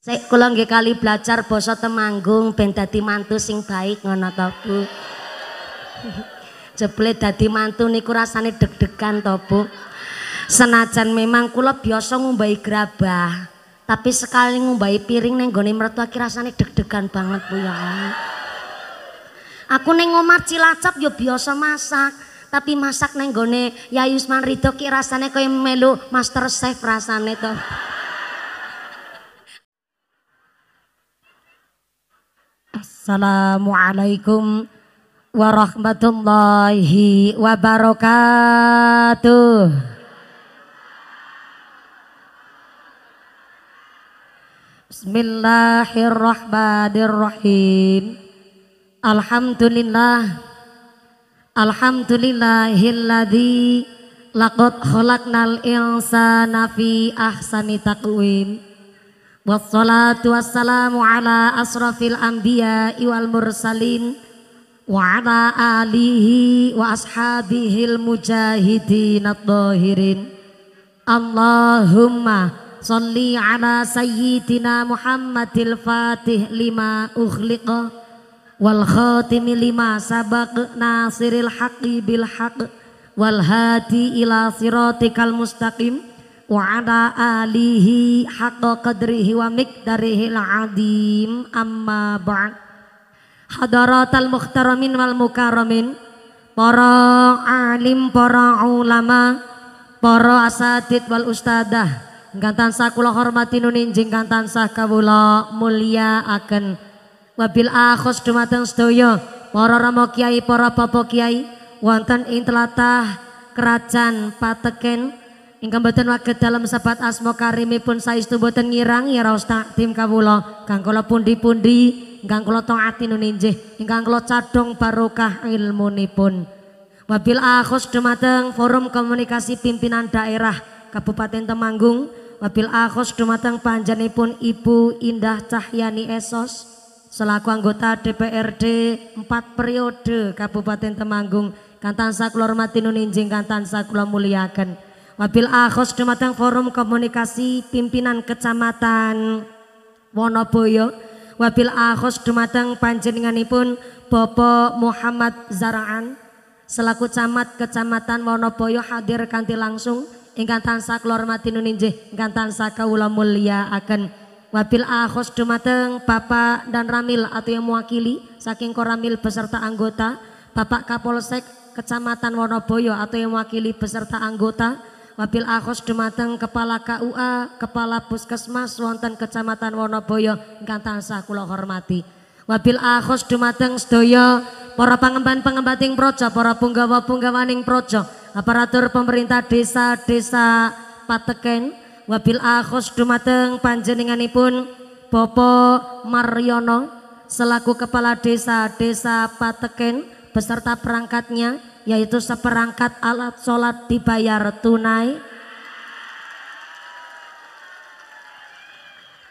Saya kula nggih kali belajar basa Temanggung ben dadi mantu sing baik ngono to, Bu. Jebule dadi mantu niku rasane deg-degan to, Bu. Senajan memang kula biasa ngumbahi grabah, tapi sekali ngumbahi piring neng gone mertua ki rasane deg-degan banget, Bu ya. Aku neng omah Cilacap yo biasa masak, tapi masak neng gone Yayusman Ridho ki rasane kaya melu master chef rasane to. Assalamualaikum warahmatullahi wabarakatuh. Bismillahirrahmanirrahim. Alhamdulillah. Alhamdulillahilladzi laqad khalaqnal insana fi ahsani taqwim. Wassalatu wassalamu ala asrafil anbiya wal mursalin wa ala alihi wa ashabihi al mujahidin ad-dahirin. Allahumma salli ala sayyidina Muhammadil Fatih lima ukhliqa wal khatimi lima sabaq nasiril haqqi bil haqq wal hadi ila siratikal mustaqim wa ala alihi haqqa qadrihi wa miqdarihi al-azim amma ba'd hadaratal muhtaramin wal mukaramin para alim para ulama para asatid wal ustadah ingkang tansah kula hormati nuninjing kang tansah kawula akan wabil akhos dumateng sedaya para rama kiai para bapak kiai wonten ing kerajaan pateken Ingkang boten waget dalam sebat asma karimipun saestu boten ngirang ya tak tim kawula. Kang kula pundi-pundi ingkang kula taati nuninjih, ingkang kula cadhong barokah ilmunipun. Wabil akhus dumateng Forum Komunikasi Pimpinan Daerah Kabupaten Temanggung, wabil akhus dumateng panjenipun Ibu Indah Cahyani Esos selaku anggota DPRD 4 periode Kabupaten Temanggung. Kantan sakula hormati nuninjing kantan sakula muliaken. Wabil Ahos dumateng forum komunikasi pimpinan kecamatan Wonoboyo Wabil Ahos dumateng panjenenganipun Bapak Muhammad Zaraan selaku camat kecamatan Wonoboyo hadir kanti langsung ingkang tansah kula hormati nuninjih ingkang tansah kawula akan Wabil Ahos dumateng Papa dan Ramil atau yang mewakili saking Koramil beserta anggota Bapak Kapolsek Kecamatan Wonoboyo atau yang mewakili beserta anggota Wabil akhos dumateng Kepala KUA, Kepala Puskesmas wonten Kecamatan Wonoboyo ingkang tansah kula hormati. Wabil akhos dumateng sedaya para pangemban-pengembating projo, para punggawa-punggawaning projo, aparatur pemerintah desa-desa Pateken, wabil akhos dumateng panjenenganipun Bopo Mariono, selaku Kepala Desa Desa Pateken beserta perangkatnya yaitu seperangkat alat sholat dibayar tunai.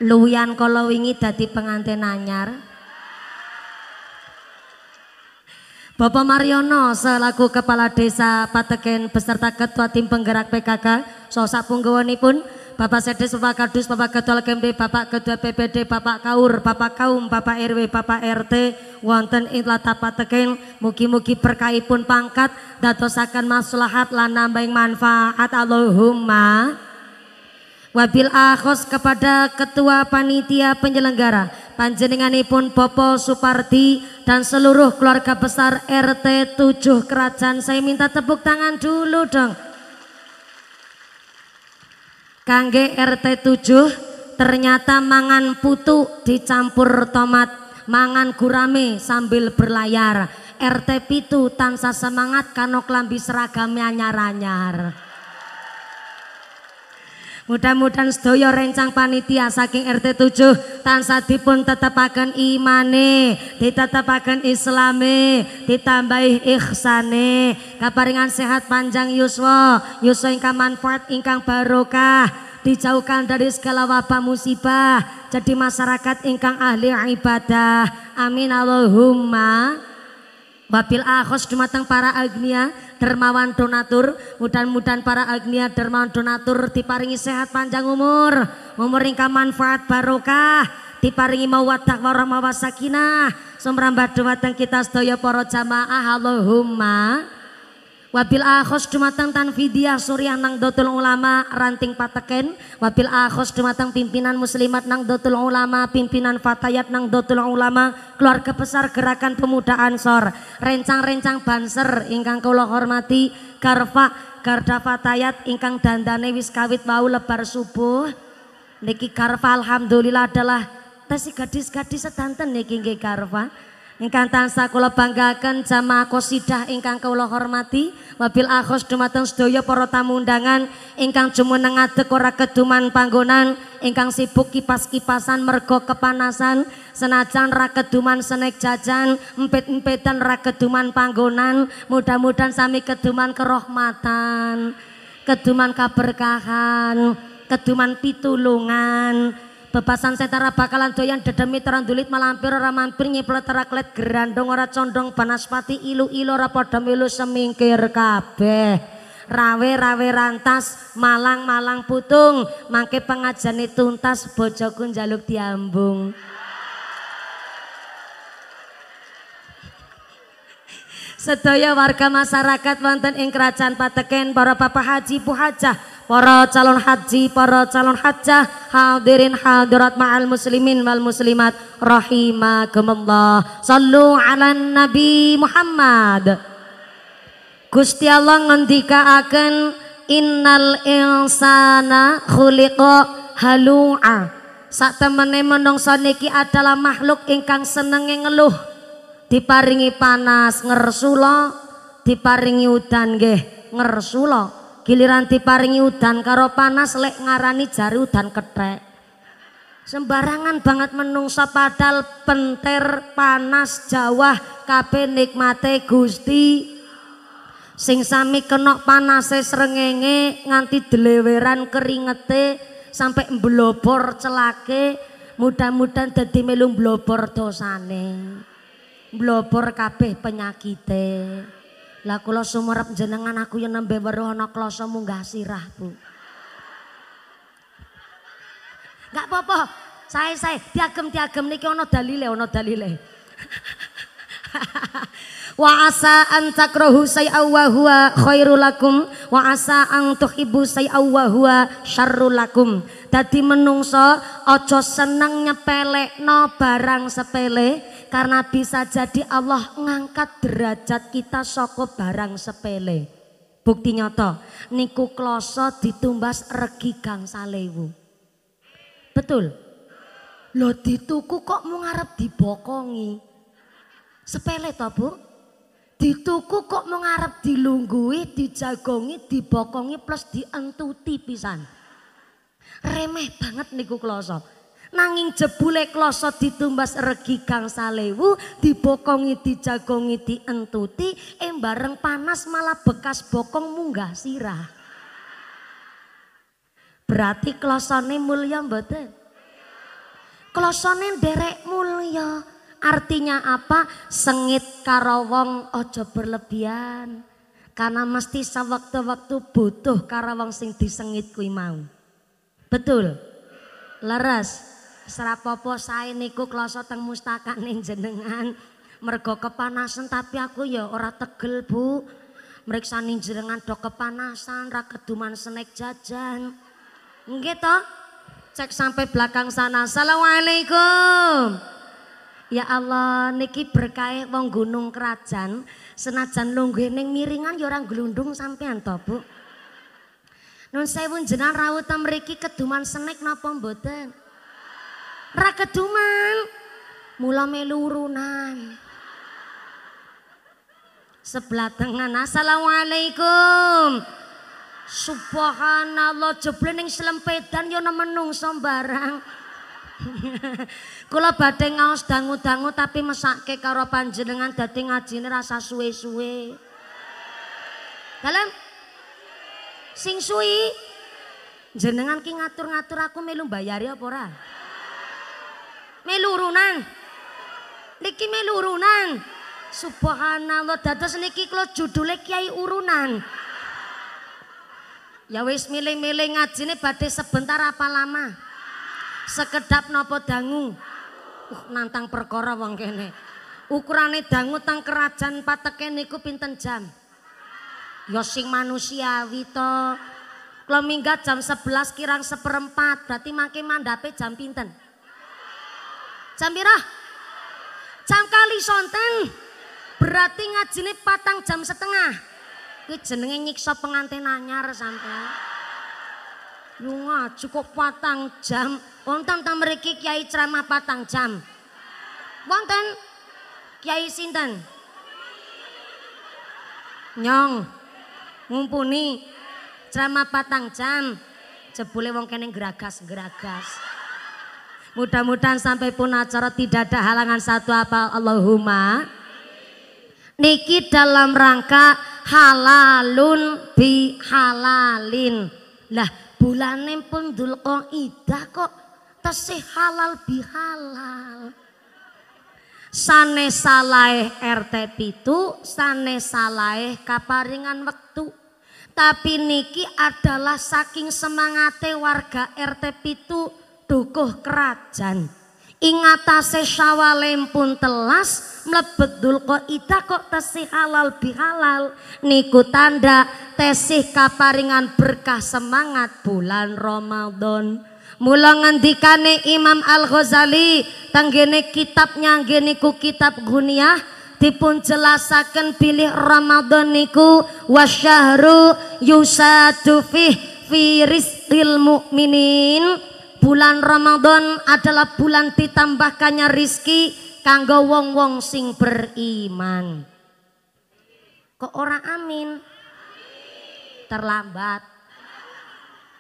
Luyan kalau wingi dadi pengantin anyar. Bapak Mariono selaku Kepala Desa Pateken beserta Ketua Tim Penggerak PKK, sosak punggawanipun pun Bapak Sedes, Bapak Kadus, Bapak Ketua LKMD, Bapak Ketua PPD, Bapak Kaur, Bapak Kaum, Bapak RW, Bapak RT, wonten ing muki-muki mugi pun pangkat, datosakan maslahat lan nambahin manfaat, Allahumma. Wabil akhos kepada Ketua Panitia Penyelenggara Panjenenganipun Popo Supardi dan seluruh keluarga besar RT tujuh Kerajaan Saya minta tepuk tangan dulu dong Kangge RT 7 ternyata mangan putu dicampur tomat, mangan gurame sambil berlayar. RT pitu tansah semangat kanok lambi seragamnya nyar. Mudah-mudahan sedaya rencang panitia saking RT 7 tansah dipun tetepaken imane, ditetepaken islame, ditambahi ihsane, kaparingan sehat panjang yuswa, yuswa ingkang manfaat ingkang barokah, dijauhkan dari segala wabah musibah jadi masyarakat ingkang ahli ibadah amin Allahumma Wabil akhos dumateng para agnia dermawan donatur mudah-mudahan para agnia dermawan donatur diparingi sehat panjang umur umur manfaat barokah diparingi mawadah warahmah wasakinah sumrambah dumateng kita sedaya para jamaah Allahumma Wabil akhos dumateng tanfidiyah Surya nang dotul ulama ranting pateken. Wabil akhos dumateng pimpinan muslimat nang dotul ulama, pimpinan fatayat nang dotul ulama, keluarga besar gerakan pemuda ansor. Rencang-rencang banser ingkang kula hormati, garfa garda fatayat ingkang dandane wis kawit mau lebar subuh. Niki Karva alhamdulillah adalah tesi gadis-gadis sedanten niki nggih Karva. Ingkang tansah kula banggaken jamaah kosidah ingkang kula hormati, wabil akhos dumateng sedaya para tamu undangan ingkang jumeneng ngadeg ora keduman panggonan, ingkang sibuk kipas-kipasan mergo kepanasan, senajan ra keduman senek jajan, empet-empetan ra keduman panggonan, mudah-mudahan sami keduman kerohmatan, keduman kaberkahan, keduman pitulungan. Bebasan setara bakalan doyan dedemi terandulit malampir ora mampir nyiplet teraklet gerandong ora condong banaspati ilu-ilu ora padha milu semingkir kabeh. Rawe-rawe rantas, malang-malang putung, mangke pengajane tuntas bojoku njaluk diambung. Sedaya warga masyarakat wonten ing kerajaan Pateken para bapak haji Bu Hajah para calon haji, para calon hajjah, hadirin hadirat ma'al muslimin wal muslimat rahimakumullah. Sallu ala Nabi Muhammad. Gusti Allah ngendikaaken innal insana khuliqa halu'a. Sak temene menungso niki adalah makhluk ingkang senenge ngeluh. Diparingi panas ngersula, diparingi udan nggih ngersula Giliran diparingi udan karo panas lek ngarani jari udan kethek. Sembarangan banget menungsa padal penter panas jawah kabeh nikmate Gusti. Sing sami kena panase srengenge nganti deleweran keringete sampai mblobor celake mudah-mudahan dadi melu mblobor dosane. Mblobor kabeh penyakite. Lah kula sumerep jenengan aku yen nembe weruh ana klasa munggah sirah, Bu. Enggak apa-apa. Saya saya diagem-diagem niki ana dalile, ana dalile. wa asa an takrahu say'aw wa huwa khairul lakum wa asa an tuhibbu say'aw wa huwa syarrul lakum dadi menungso aja seneng nyepelekno barang sepele karena bisa jadi Allah ngangkat derajat kita soko barang sepele. Bukti nyoto, niku kloso ditumbas regi gang salewu. Betul? Lo dituku kok mau ngarep dibokongi? Sepele toh bu? Dituku kok mau ngarep dilunggui, dijagongi, dibokongi plus dientuti pisan. Remeh banget niku kloso. Nanging jebule klosot ditumbas regi kang salewu, dibokongi dijagongi dientuti, embareng panas malah bekas bokong munggah sirah. Berarti klosone mulia mboten? Klosone derek mulia. Artinya apa? Sengit karo ojo berlebihan. Karena mesti sewaktu-waktu butuh karo wong sing disengit kuwi mau. Betul? Laras. Serapopo saya niku kloso teng mustakane jenengan. Mergo kepanasan tapi aku ya ora tegel, Bu. Mriksani jenengan dok kepanasan, ra keduman snack jajan. Nggih Cek sampai belakang sana. Assalamualaikum. Ya Allah, niki berkahe wong Gunung Kerajan. Senajan lungguh neng miringan ya gelundung glundung sampean to, Bu. Nun sewu jenengan rawuh meriki mriki keduman snack napa mboten? ra keduman mula melurunan. sebelah tengah assalamualaikum subhanallah jeblen yang selempetan yo menung sembarang kula badhe ngaos dangu-dangu tapi mesake karo panjenengan dadi ngajine rasa suwe-suwe dalem sing suwi jenengan ki ngatur-ngatur aku melu bayari apa ora melurunan. Niki melurunan. Subhanallah dados niki kula judule Kiai Urunan. Ya wis milih-milih ngajine badhe sebentar apa lama? Sekedap nopo dangu? Uh, nantang perkara wong kene. Ukurane dangu tang kerajaan pateke niku pinten jam? Ya sing manusiawi to. Kula minggat jam 11 kirang seperempat, berarti makin mandape jam pinten? Jam pira? Jam kali sonten. Berarti ngajine patang jam setengah. Kuwi jenenge nyiksa pengantin anyar sampai. Lu cukup patang jam. Wonten ta mriki kiai ceramah patang jam. Wonten kiai sinten? Nyong ngumpuni ceramah patang jam. Jebule wong kene geragas-geragas. Mudah-mudahan sampai pun acara tidak ada halangan satu apa Allahumma. Niki dalam rangka halalun bihalalin. Lah bulannya pun ida kok tesih halal bihalal. Sane salai RT itu sane salai kaparingan waktu Tapi niki adalah saking semangate warga RT itu dukuh kerajan ingatase syawalem pun telas mlebet ita kok tesih halal bihalal niku tanda tesih kaparingan berkah semangat bulan Ramadan Mula ngendikane Imam Al-Ghazali tanggene kitabnya geniku kitab Guniyah dipun jelasaken pilih Ramadan niku wasyahru yusadu fih fi rizqil mu'minin bulan Ramadan adalah bulan ditambahkannya rizki kanggo wong-wong sing beriman. Kok ora amin? Terlambat.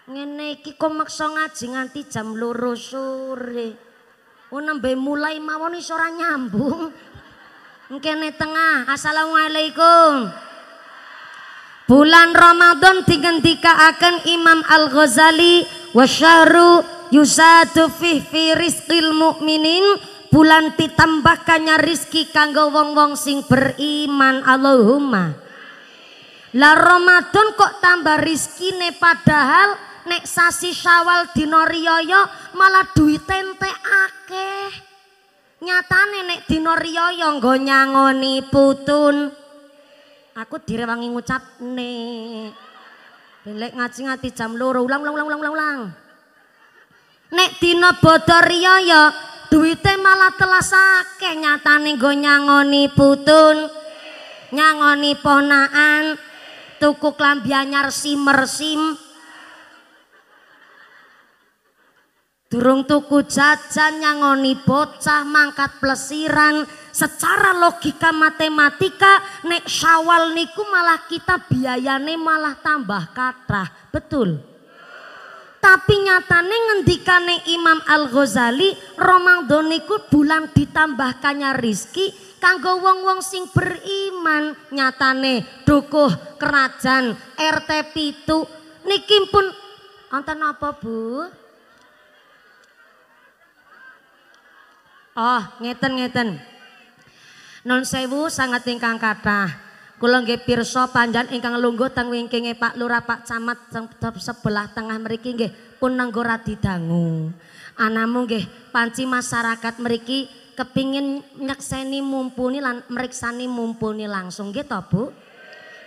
Ngene iki kok maksa ngaji nganti jam loro sore. Oh nembe mulai mawon iso ora nyambung. Engkene tengah. Assalamualaikum. Bulan Ramadan akan Imam Al-Ghazali wa syahru yuzadu fi fi rizqil mu'minin bulan ditambahkannya rizki kanggo wong-wong sing beriman Allahumma lah Ramadan kok tambah rizki nih padahal nek sasi syawal di noriyoyo malah duit ente akeh nyatane nek di noriyoyo nggo nyangoni putun aku direwangi ngucap nih Belek ngaji ngati jam loro ulang ulang ulang ulang ulang Nek dina bodho riya ya duwite malah telas nyata nyatane nggo nyangoni putun, nyangoni ponaan, tuku klambi anyar simersim. Durung tuku jajan nyangoni bocah mangkat plesiran secara logika matematika nek syawal niku malah kita biayane malah tambah katrah betul tapi nyatane ngendikane Imam Al-Ghazali Ramadan niku bulan ditambahkannya rizki kanggo wong-wong sing beriman nyatane dukuh kerajaan RT pitu niki pun anten apa Bu? Oh, ngeten ngeten. Non sewu sangat tingkang kata. Kula nggih pirsa panjan ingkang lungguh teng wingkinge Pak Lurah Pak Camat sebelah tengah mriki nggih pun nenggo radi dangu. Anamu nggih panci masyarakat mriki kepingin nyekseni mumpuni lan meriksani mumpuni langsung nggih to Bu?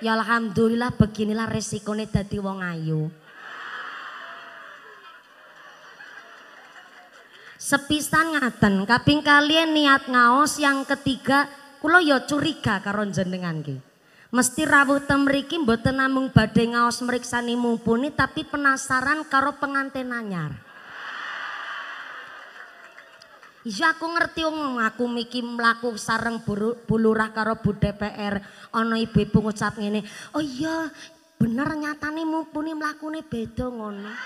Ya alhamdulillah beginilah resikone dadi wong ayu. Sepisan ngaten, kaping kalian niat ngaos yang ketiga kula ya curiga karo jenengan nggih. Mesti rawuh temriki mboten namung badhe ngaos mriksani mumpuni tapi penasaran karo pengantin anyar. Iya aku ngerti wong aku miki mlaku sareng bulurah karo Bu DPR ana ibu-ibu ngucap ngene, "Oh iya, bener nyatane mumpuni mlakune beda ngono."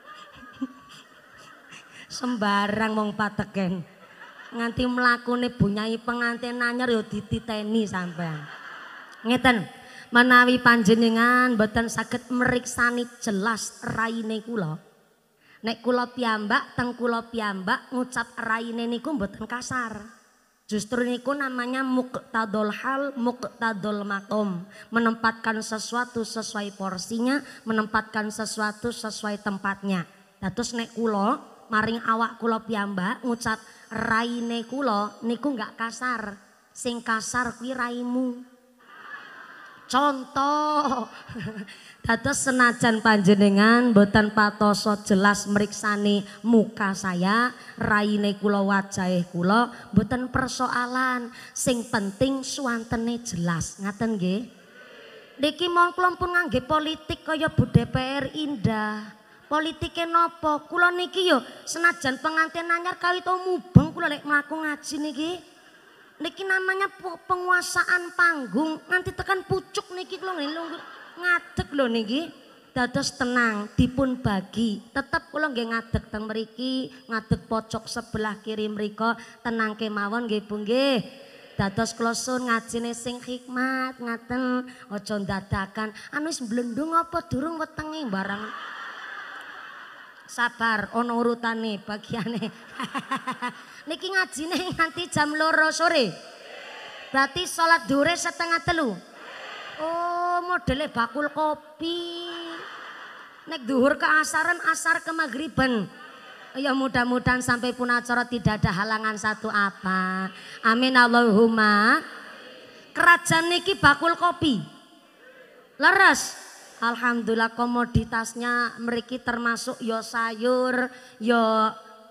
Sembarang wong pateken nganti mlakune bunyai pengantin nanyar yo ya dititeni sampean. Ngeten, menawi panjenengan beten sakit meriksani jelas raine kula. Nek kulo piambak teng kulo piambak ngucap raine niku beten kasar. Justru niku namanya muktadol hal, muktadol makom. Menempatkan sesuatu sesuai porsinya, menempatkan sesuatu sesuai tempatnya. Nah, terus nek maring awak kula piyambak ngucap raine kulo niku nggak kasar. Sing kasar kuwi raimu. Contoh. Dados senajan panjenengan boten patoso jelas meriksani muka saya, raine kulo wajahe kulo boten persoalan, sing penting suantene jelas. Ngaten nggih? Niki mohon kula pun ngangge politik kaya Bu DPR Indah. Politiknya nopo kula niki yo senajan pengantin anyar kawita mubeng kula lek mlaku ngaji niki niki namanya penguasaan panggung nanti tekan pucuk niki kula ngadeg lo niki dados tenang dipun bagi tetep kula nggih ngadeg teng mriki ngadeg pojok sebelah kiri mriku tenang kemawon nggih Bu nggih dados kula sun ngajine sing hikmat ngaten aja dadakan anu wis mblendung apa durung wetenge barang sabar ono urutane bagiane niki ngajine nganti jam loro sore berarti sholat dure setengah telu oh modelnya bakul kopi nek duhur ke asaran asar ke magriban ya mudah-mudahan sampai pun acara tidak ada halangan satu apa amin Allahumma kerajaan niki bakul kopi leres Alhamdulillah komoditasnya meriki termasuk yo ya sayur, yo ya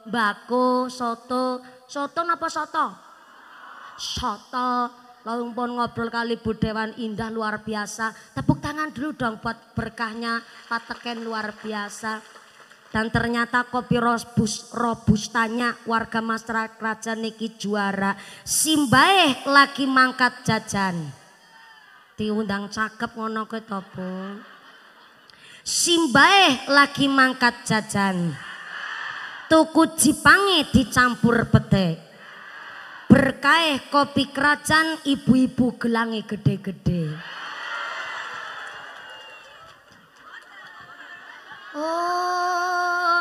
bako, soto. Soto napa soto? Soto. Lalu pun ngobrol kali Bu Dewan indah luar biasa. Tepuk tangan dulu dong buat berkahnya pateken luar biasa. Dan ternyata kopi robust, robustanya warga masyarakat kerajaan niki juara. Simbae lagi mangkat jajan. Diundang cakep ngono ke Bu. Simbae lagi mangkat jajan. Tuku jipange dicampur pete, Berkaeh kopi keracan ibu-ibu gelangi gede-gede. Oh,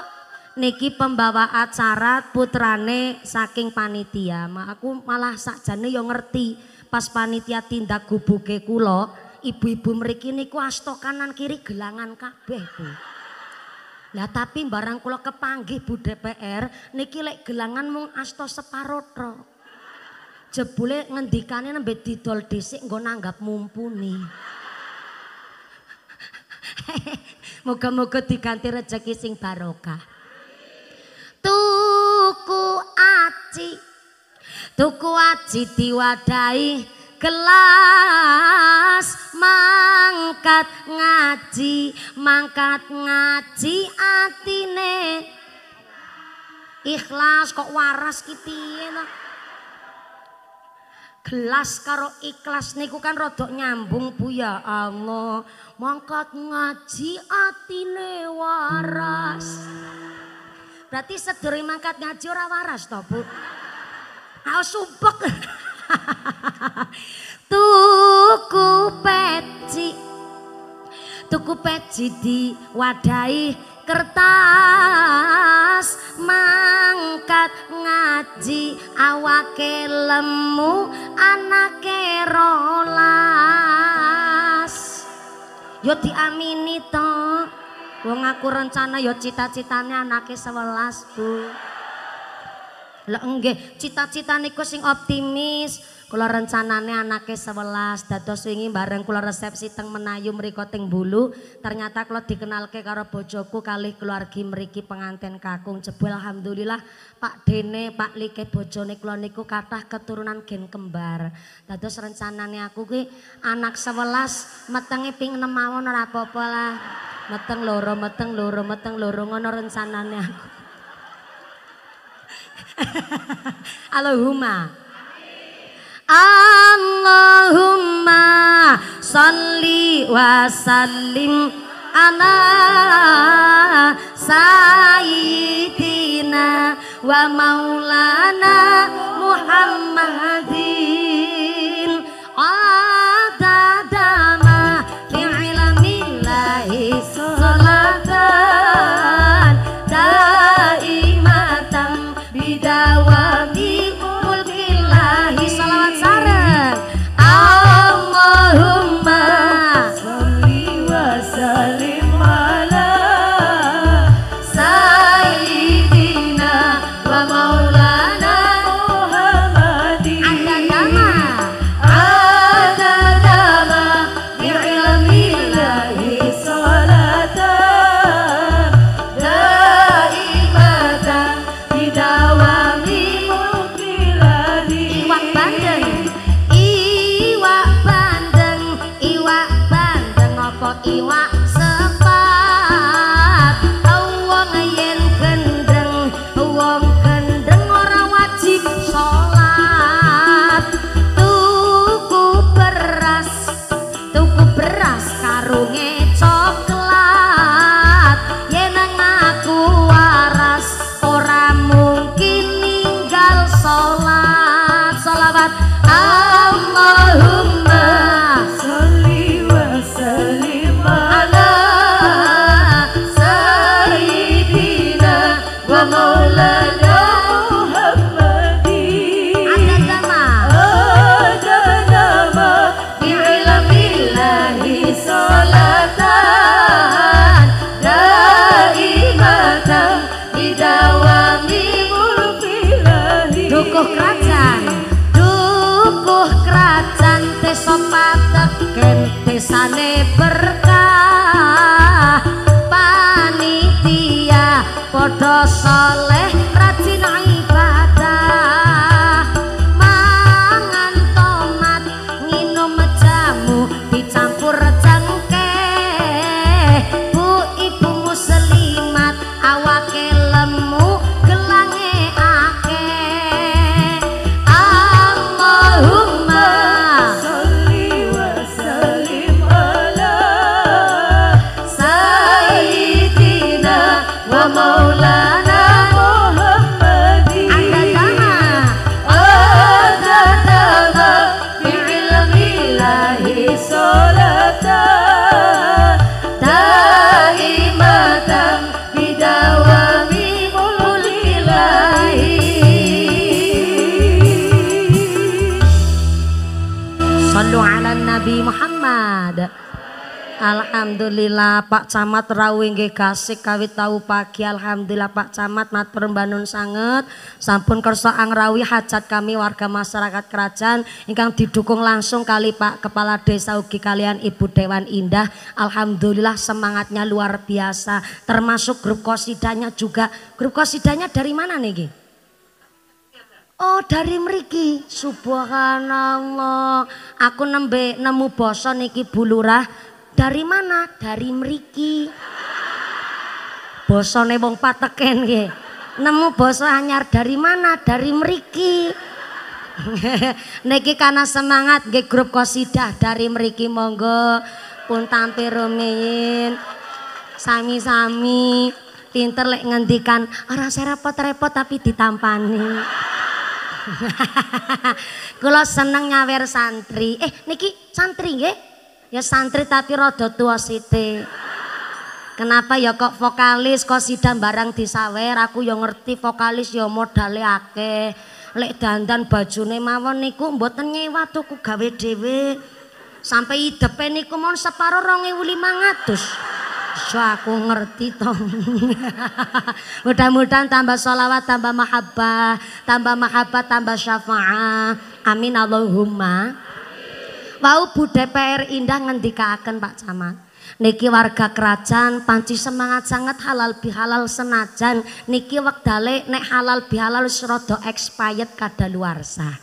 niki pembawa acara putrane saking panitia. Ma aku malah sakjane yo ngerti pas panitia tindak gubuke kulo ibu-ibu mriki niku asto kanan kiri gelangan kabeh, Bu. Lah tapi barang kula kepanggih Bu DPR niki lek gelangan mung asto separo tro. Jebule ngendikane nembe didol dhisik nggo nanggap mumpuni. Moga-moga diganti rezeki sing barokah. Tuku aci Tuku aci diwadahi kelas mangkat ngaji mangkat ngaji atine ikhlas kok waras ki piye gelas karo ikhlas niku kan rodok nyambung Bu ya Allah mangkat ngaji atine waras berarti sedurunge mangkat ngaji ora waras to Bu Aku subek tuku peci tuku peci di wadai kertas mangkat ngaji awake lemu anake rolas yo diamini to wong aku rencana yo cita-citane anake sewelas bu Lah cita-cita niku sing optimis. Kula rencanane anake 11 dados wingi bareng kula resepsi teng Menayu mriku teng Bulu, ternyata kula dikenalke karo bojoku kalih keluargi mriki pengantin kakung jebul alhamdulillah Pak Dene, Pak Like bojone kula niku kathah keturunan gen kembar. Dados rencanane aku kuwi anak 11 metenge ping 6 mawon ora apa-apa lah. Meteng loro, meteng loro, meteng loro ngono rencanane aku. Allahumma. Allahumma salli wa sallim ala sayyidina wa maulana Muhammadin adadama sallim dawa Alhamdulillah Pak Camat rawing nggih gasik kawit tahu pagi alhamdulillah Pak Camat mat perembanun sanget sampun kersa angrawi hajat kami warga masyarakat kerajaan ingkang didukung langsung kali Pak Kepala Desa ugi kalian Ibu Dewan Indah alhamdulillah semangatnya luar biasa termasuk grup kosidanya juga grup kosidanya dari mana nih nggih Oh dari meriki subhanallah aku nembe nemu basa niki bulurah dari mana? Dari Meriki. Bosone wong pateken nggih. Nemu basa anyar dari mana? Dari Meriki. Niki karena semangat nggih grup kosidah dari Meriki monggo pun tampil rumiyin. Sami-sami pinter lek ngendikan ora saya repot-repot tapi ditampani. Kula seneng nyawer santri. Eh niki santri nggih? Ya santri tapi rada tua siti Kenapa ya kok vokalis kok sidang barang disawer aku ya ngerti vokalis ya modale ake Lek dandan bajune mawon niku mboten nyewa tuku gawe dhewe. Sampai idepe niku mon separo 2500. So aku ngerti tong Mudah-mudahan tambah sholawat, tambah mahabbah, tambah mahabbah, tambah syafaat. Amin Allahumma. Wau Bu DPR Indah ngendikaaken Pak Camat. Niki warga kerajaan panci semangat sangat halal bihalal senajan niki wektale nek halal bihalal serodo expired sah.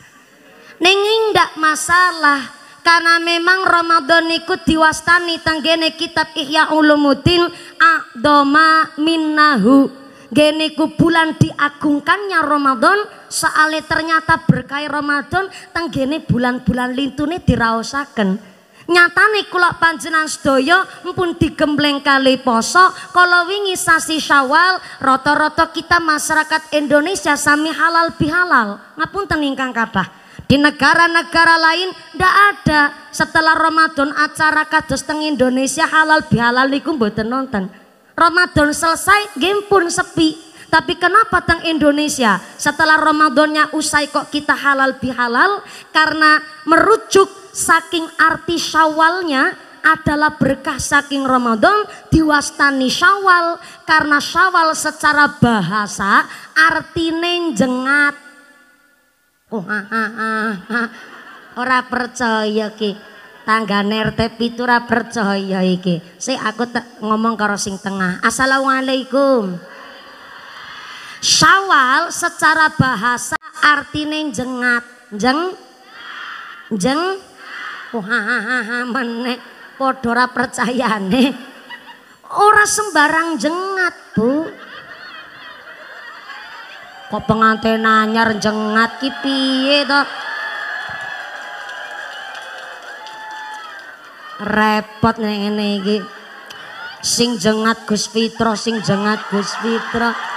Nengi ndak masalah karena memang Ramadan niku diwastani tanggene kitab Ihya Ulumuddin adoma minnahu Geniku bulan diagungkannya Ramadan soale ternyata berkah Ramadan tenggene bulan-bulan lintune diraosaken nyatane kula panjenan sedaya mpun digembleng kali poso kalau wingi sasi syawal rata-rata kita masyarakat Indonesia sami halal bihalal ngapun ingkang kabah di negara-negara lain ndak ada setelah Ramadan acara kados teng Indonesia halal bihalal niku mboten nonton Ramadan selesai game pun sepi tapi kenapa tang Indonesia setelah Ramadannya usai kok kita halal bihalal? Karena merujuk saking arti syawalnya adalah berkah saking Ramadan diwastani syawal karena syawal secara bahasa artine jengat oh, ah, ah, ah, ora percaya ki Tangga nerte pitura percaya iki Si aku ngomong karo sing tengah assalamualaikum Syawal secara bahasa neng jengat, jeng jeng hahaha menek podora percaya percayane. orang sembarang jengat, Bu. Kok pengantin nanyar jengat kipi itu? Repot nih ini. Sing jengat Gus Fitro, sing jengat Gus Fitro.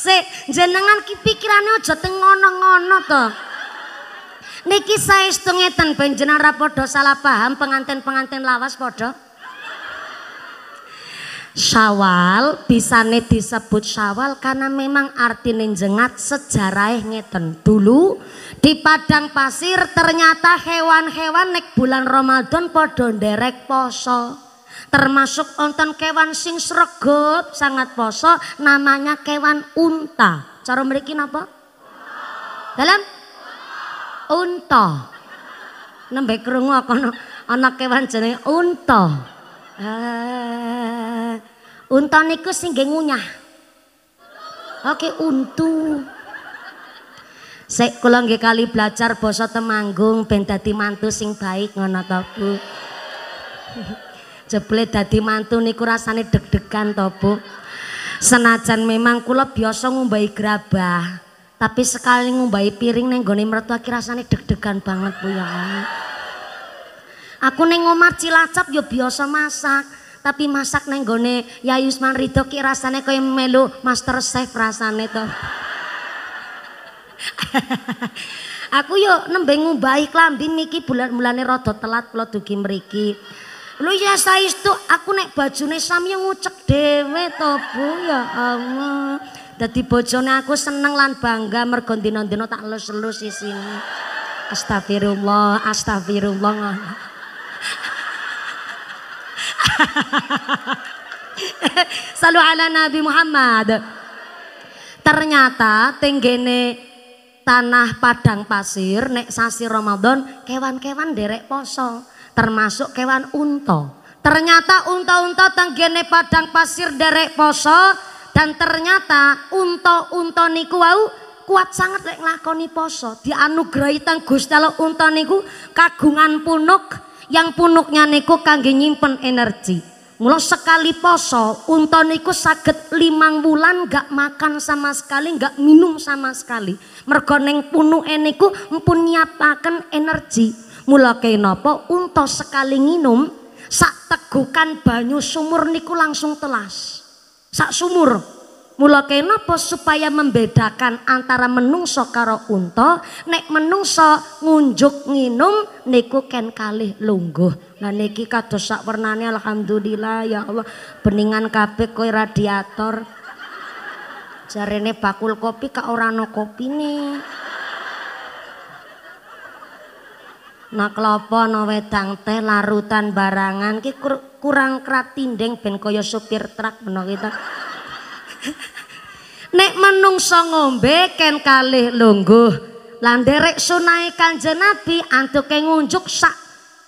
Sik, jenengan ki pikirane aja teng ngono-ngono to. Niki saestu ngeten ben jenengan ra padha salah paham penganten-penganten lawas padha. Syawal bisane disebut Syawal karena memang artine jengat sejarah ngeten. Dulu di padang pasir ternyata hewan-hewan nek bulan Ramadan padha nderek poso termasuk onton kewan sing sregep sangat poso namanya kewan unta cara mereka apa? dalam? unta nembe krungu kono anak kewan jenenge unta uh, unta niku sing nggih ngunyah oke okay, untu Sik kula nggih kali belajar basa Temanggung ben mantu sing baik ngono ta Jeble dadi mantu niku rasane deg-degan to, Bu. Senajan memang kula biasa ngumbahi gerabah, tapi sekali ngumbahi piring ning gone mertua ki rasane deg-degan banget, Bu ya. Aku ning omah Cilacap ya biasa masak, tapi masak ning gone Yai Usman Ridho ki rasane kaya melu master chef rasane to. aku yo nembe ngumbahi klambi miki bulan bulannya rada telat kula dugi mriki. Lu ya saistu aku naik nek bajune sami ya ngucek ucek dewe topu ya Allah. Jadi bojone aku seneng lan bangga merkondi dina-dina tak lus di sini. Astagfirullah, astagfirullah. Salu ala Nabi Muhammad. Ternyata tenggene tanah padang pasir nek sasi Ramadan kewan-kewan derek posong termasuk kewan unta. Ternyata unta-unta tenggene padang pasir derek poso dan ternyata unta-unta niku wau kuat sangat lek nglakoni poso. Dianugerahi teng Gusti Allah unta niku kagungan punuk yang punuknya niku kangge nyimpen energi. Mula sekali poso, unta niku saged limang bulan gak makan sama sekali, gak minum sama sekali. Mergo neng punuke niku mpun nyiapaken energi. Mula kaya napa unta sekali nginum sak tegukan banyu sumur niku langsung telas. Sak sumur. Mula kaya supaya membedakan antara menungso karo unta, nek menungso ngunjuk nginum niku ken kalih lungguh. Lah niki kados sak wernane alhamdulillah ya Allah beningan kabeh kowe radiator. Jarene bakul kopi kak ora ana kopine. na klapa no wedang teh larutan barangan ki kur kurang tindeng ben kaya supir truk menawa kita nek menungso ngombe ken kalih lungguh lan derek sunahe kanjeng nabi antuke ngunjuk sak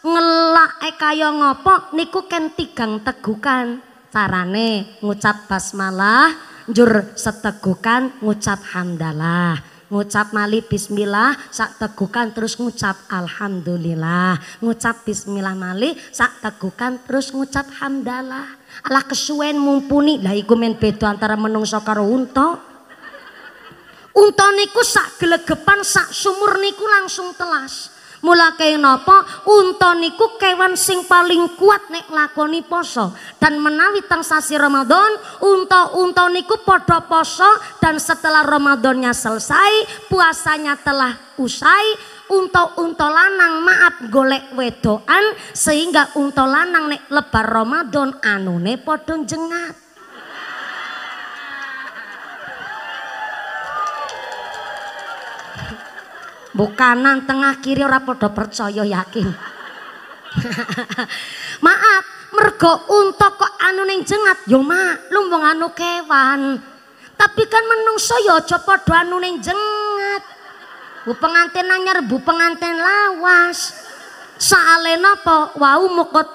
ngelake kaya ngopo niku ken tigang tegukan carane ngucap basmalah jur setegukan ngucap hamdalah ngucap malih bismillah sak tegukan terus ngucap alhamdulillah ngucap bismillah malih sak tegukan terus ngucap hamdalah Allah kesuwen mumpuni lah iku men beda antara menungso karo unta unta niku sak gelegepan sak sumur niku langsung telas Mula kaya napa unta niku kewan sing paling kuat nek lakoni poso dan menawi teng sasi Ramadan unta-unta niku padha poso dan setelah Ramadannya selesai, puasanya telah usai, unta-unta lanang maaf golek wedoan sehingga unta lanang nek lebar Ramadan anune padha jengat. Bukanan tengah kiri ora podo percaya yakin. Maaf, mergo untuk kok anu neng jengat yo maklum wong anu kewan. Tapi kan menungso yo ya aja padha anu ning jengat. Bu pengantin anyar, bu pengantin lawas. Saale napa wau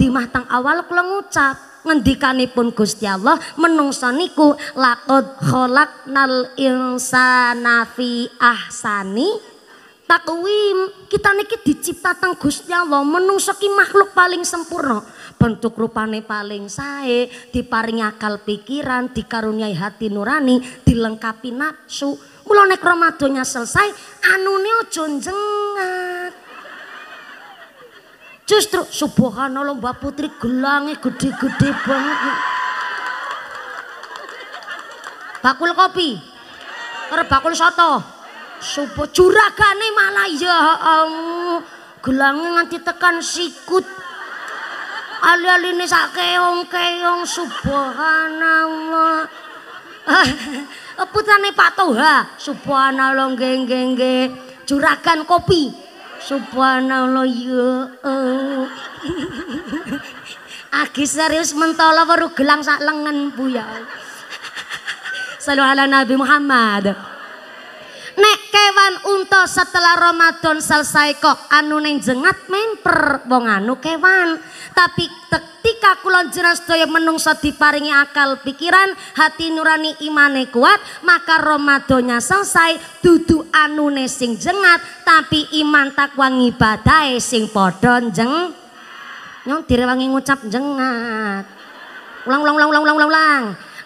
dimah tang awal kula ngucap. ngendikanipun Gusti Allah menungso niku laqad khalaqnal insana fi ahsani Tak kita niki dicipta tang Gusti Allah menungso ki makhluk paling sempurna. Bentuk rupane paling sae, diparingi akal pikiran, dikaruniai hati nurani, dilengkapi nafsu. Mula nek Ramadannya selesai, anune aja jengat. Justru subhanallah Mbak Putri gelangnya gede-gede banget. Bakul kopi, bakul soto, Sopo curagane malah ya Allah. Gelange nganti tekan sikut. Ali-aline sak keong-keong subhanallah. Ah, Putrane Pak Toha, subhanallah nggih nggih nggih. Juragan kopi. Subhanallah ya Allah. Eh. Agi serius mentolo weru gelang sak lengan Bu ya. Salawat Nabi Muhammad. Nek kewan unta setelah Ramadan selesai kok anu neng jengat memper wong anu kewan. Tapi ketika kulon jenang sedaya menungso diparingi akal pikiran, hati nurani imane kuat, maka Ramadannya selesai dudu anune sing jengat, tapi iman takwa ngibadahe sing padha jeng. Nyong direwangi ngucap jengat. Ulang ulang ulang ulang ulang ulang.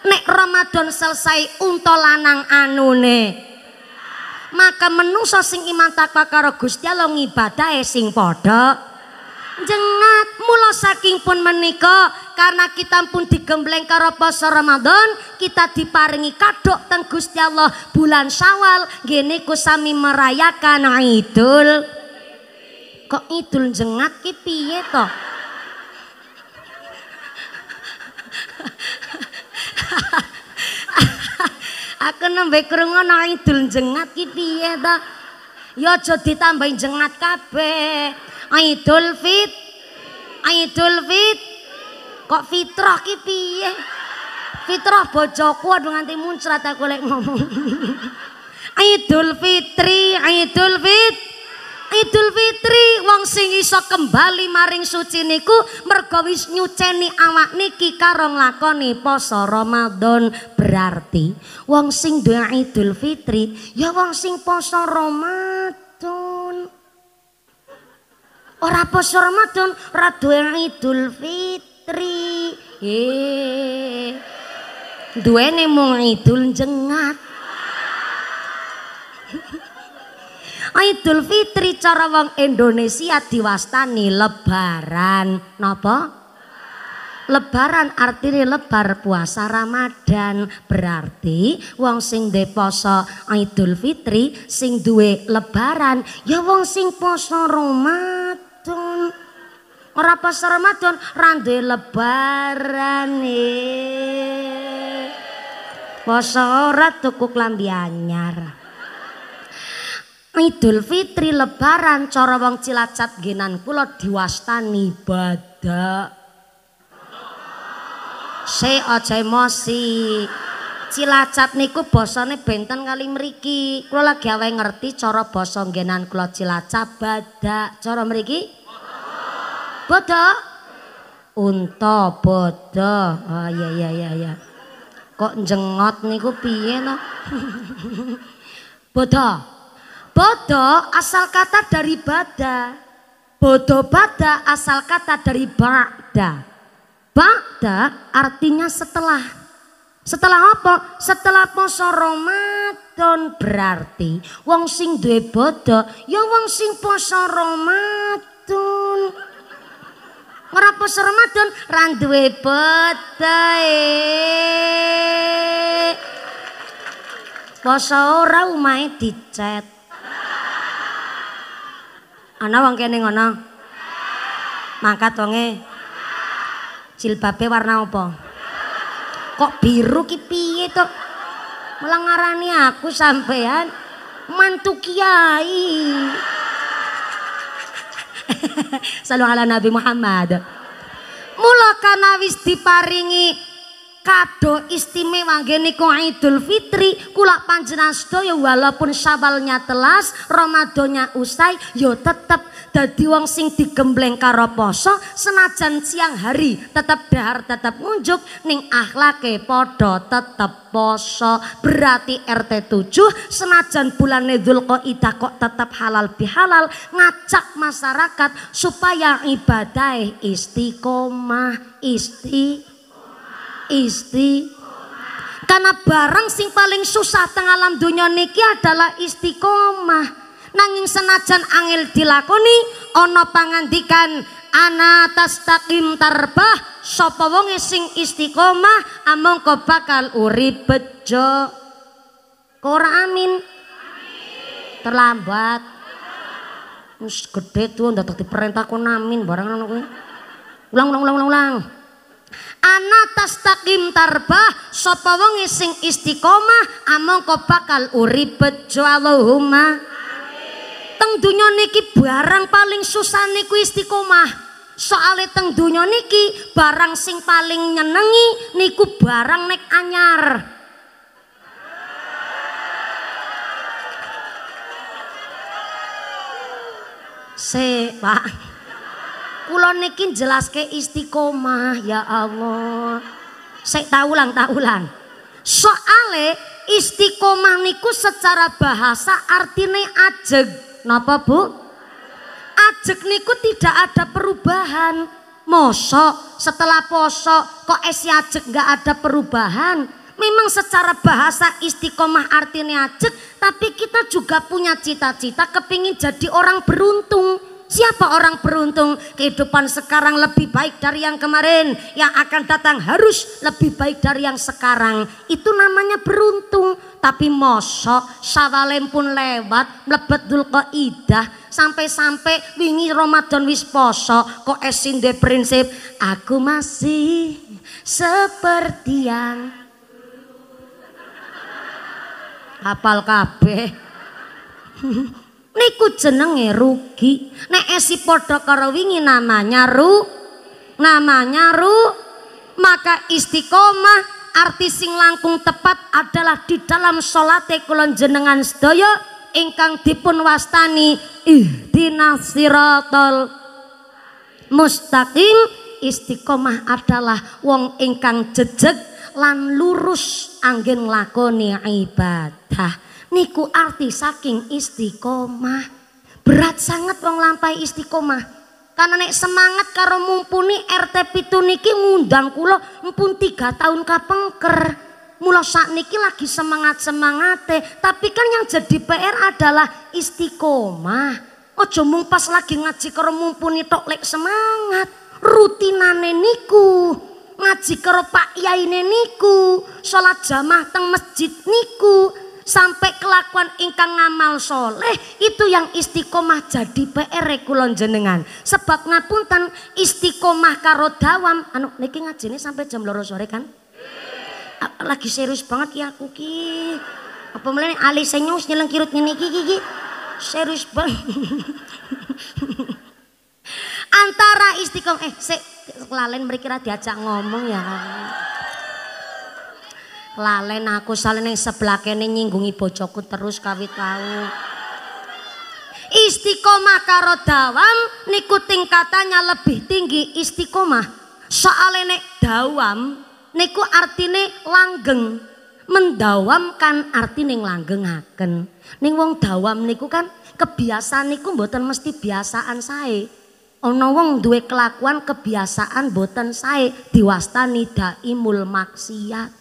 Nek Ramadan selesai untuk lanang anune maka menusa sing iman takwa karo Gusti Allah ngibadahe sing padha jengat mula saking pun menika karena kita pun digembleng karo poso Ramadan kita diparingi kadok teng Gusti Allah bulan Syawal ku sami merayakan Idul kok Idul jengat ki piye toh Aku nembe krungu ana idul jengat ki piye to? Ya aja ditambahi jengat kabeh. Idul fit. Idul fit. Kok fitrah ki piye? Fitrah bojoku aduh nganti muncrat aku lek ngomong. Idul Fitri, Idul Fitri. Idul Fitri wong sing iso kembali maring suci niku mergo wis nyuceni awak niki karo nglakoni poso Ramadan berarti wong sing duwe Idul Fitri ya wong sing poso Ramadan ora poso Ramadan ora duwe Idul Fitri eh duwene mung Idul jengat Idul Fitri cara wong Indonesia diwastani lebaran napa? Lebaran artinya lebar puasa Ramadan berarti wong sing de poso Idul Fitri sing duwe lebaran ya wong sing poso Ramadan ora poso Ramadan ra duwe lebaran nih, Poso ora tuku klambi anyar. Idul Fitri Lebaran cara wong Cilacap genan kula diwastani badak. Se aja emosi. Cilacap niku basane benten kali mriki. Kula lagi awe ngerti cara basa genan kula Cilacap badak. Cara mriki? Bodoh. Unta bodoh. Ah, oh iya iya iya iya. Kok jengot niku piye no? bodoh. Bodo asal kata dari bada. bodo bada asal kata dari ba'da. Ba'da artinya setelah. Setelah apa? Setelah poso Ramadan berarti wong sing duwe bodo, ya wong sing poso Ramadan. Ora poso Ramadan ra duwe bodoh. Poso ora umahe dicet. Ana wong kene ngono? Mangkat wonge. Jilbabe warna apa? Kok biru ki piye to? Melangarani aku sampean mantu kiai. Salam ala Nabi Muhammad. Mula kana wis diparingi kado istimewa niku Idul Fitri kula panjenengan sedaya ya walaupun sabalnya telas, Ramadannya usai yo ya tetep dadi wong sing digembleng karo poso senajan siang hari tetep dahar tetep ngunjuk ning akhlake podo tetep poso berarti RT 7 senajan bulan Dzulqa'dah kok tetep halal bihalal ngacak masyarakat supaya ibadah istiqomah istiqomah istiqomah. Karena barang sing paling susah teng alam dunia niki adalah istiqomah. Nanging senajan angel dilakoni ono pangandikan ana takim tarbah sapa wonge sing istiqomah amangka bakal urip bejo ora amin. terlambat wis gedhe tuwa dadak diperintah kon amin barang ngono kuwi ulang ulang ulang ulang ulang Ana tastaqim tarbah sapa wong sing istiqomah amangka bakal urip bejo ya Allahumma. Teng donya niki barang paling susah niku istiqomah. Soale teng donya niki barang sing paling nyenengi niku barang nek anyar. Se, Pak. Kula niki ke istiqomah ya Allah. ulang, taulang ulang. Soale istiqomah niku secara bahasa artine ajeg. Napa Bu? Ajeg niku tidak ada perubahan. Mosok setelah posok. kok es ajeg nggak ada perubahan. Memang secara bahasa istiqomah artinya ajek, tapi kita juga punya cita-cita kepingin jadi orang beruntung. Siapa orang beruntung kehidupan sekarang lebih baik dari yang kemarin. Yang akan datang harus lebih baik dari yang sekarang. Itu namanya beruntung. Tapi mosok, sawalem pun lewat, dulu dul idah Sampai-sampai wingi Ramadan wis poso, kok esin de prinsip. Aku masih seperti yang hafal kabeh. Niku jenenge rugi. Nek esi padha karo wingi namanya ru namanya ru maka istiqomah arti sing langkung tepat adalah di dalam salate kula jenengan sedoyo, ingkang dipun wastani ihdinas mustaqim istiqomah adalah wong ingkang jejeg lan lurus anggen lakoni ibadah niku arti saking istiqomah berat sangat wong lampai istiqomah karena nek semangat karo mumpuni RT pitu niki ngundang kulo empun tiga tahun kapengker mula saat niki lagi semangat semangate tapi kan yang jadi PR adalah istiqomah ojo mung pas lagi ngaji karo mumpuni tolek semangat rutinane niku ngaji karo Pak Yai niku, sholat jamaah teng masjid niku, sampai kelakuan ingkang ngamal soleh itu yang istiqomah jadi PR kulon jenengan sebab ngapunten istiqomah karo dawam anu niki ini sampai jam loro sore kan lagi serius banget ya aku apa mulai alis senyum nyeleng kirut ngene iki iki serius banget antara istiqomah eh sik kelalen mereka diajak ngomong ya lalen aku saleneng yang sebelah kene nyinggungi bojoku terus kawit tahu istiqomah karo dawam niku tingkatannya lebih tinggi istiqomah soalnya nek dawam niku artine langgeng mendawamkan artine langgengaken neng wong dawam niku kan kebiasaan niku mboten mesti biasaan saya ono wong duwe kelakuan kebiasaan saya diwasta diwastani daimul maksiat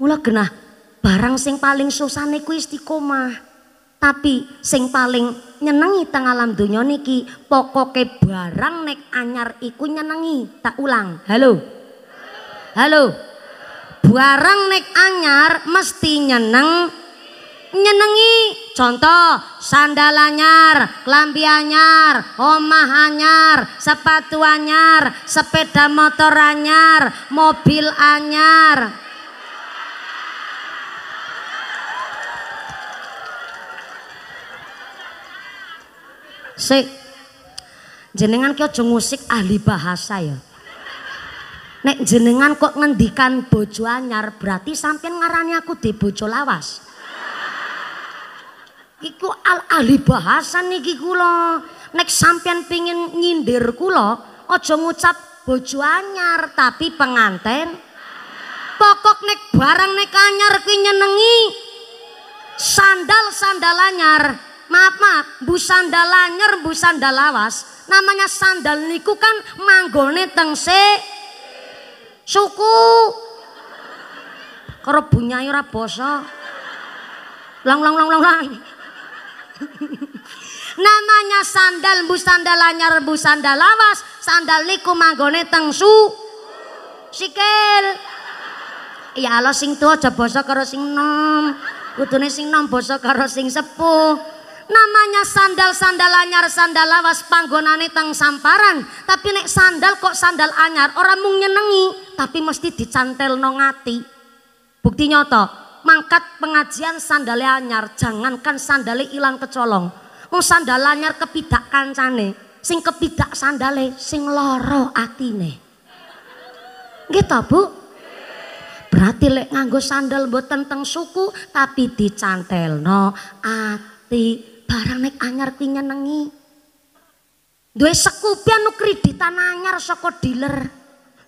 Mula genah barang sing paling susah niku istiqomah. Tapi sing paling nyenengi teng alam donya niki pokoke barang nek anyar iku nyenengi. Tak ulang. Halo. Halo. Barang nek anyar mesti nyeneng nyenangi. contoh sandal anyar klambi anyar omah anyar sepatu anyar sepeda motor anyar mobil anyar Si, Jenengan kok aja ngusik ahli bahasa ya. Nek jenengan kok ngendikan bojo anyar berarti sampean ngarani aku di bojo lawas. Iku al ahli bahasa niki kula. Nek sampean pingin nyindir kula, aja ngucap bojo anyar tapi penganten. Pokok nek barang nek anyar ki nyenengi. Sandal-sandal anyar maaf maaf bu sandal lanyer bu sandal lawas namanya sandal niku kan manggone tengse se suku karo punya ya ora basa lang lang lang lang lang namanya sandal bu sandal anyar bu sandal lawas sandal niku manggone tengsu, su sikil ya Allah sing tua aja basa karo sing nom kudune sing nom basa karo sing sepuh namanya sandal-sandal anyar sandal lawas panggonane teng samparan tapi nek sandal kok sandal anyar orang mung nyenengi tapi mesti dicantel nongati bukti nyoto mangkat pengajian sandale anyar jangankan sandale ilang kecolong mau sandal anyar kepidak kancane sing kepidak sandale sing loro atine gitu bu berarti lek nganggo sandal buat tentang suku tapi dicantel no ati barang nek anyar kuwi nyenengi. Duwe sekupi anu kreditan anyar saka dealer.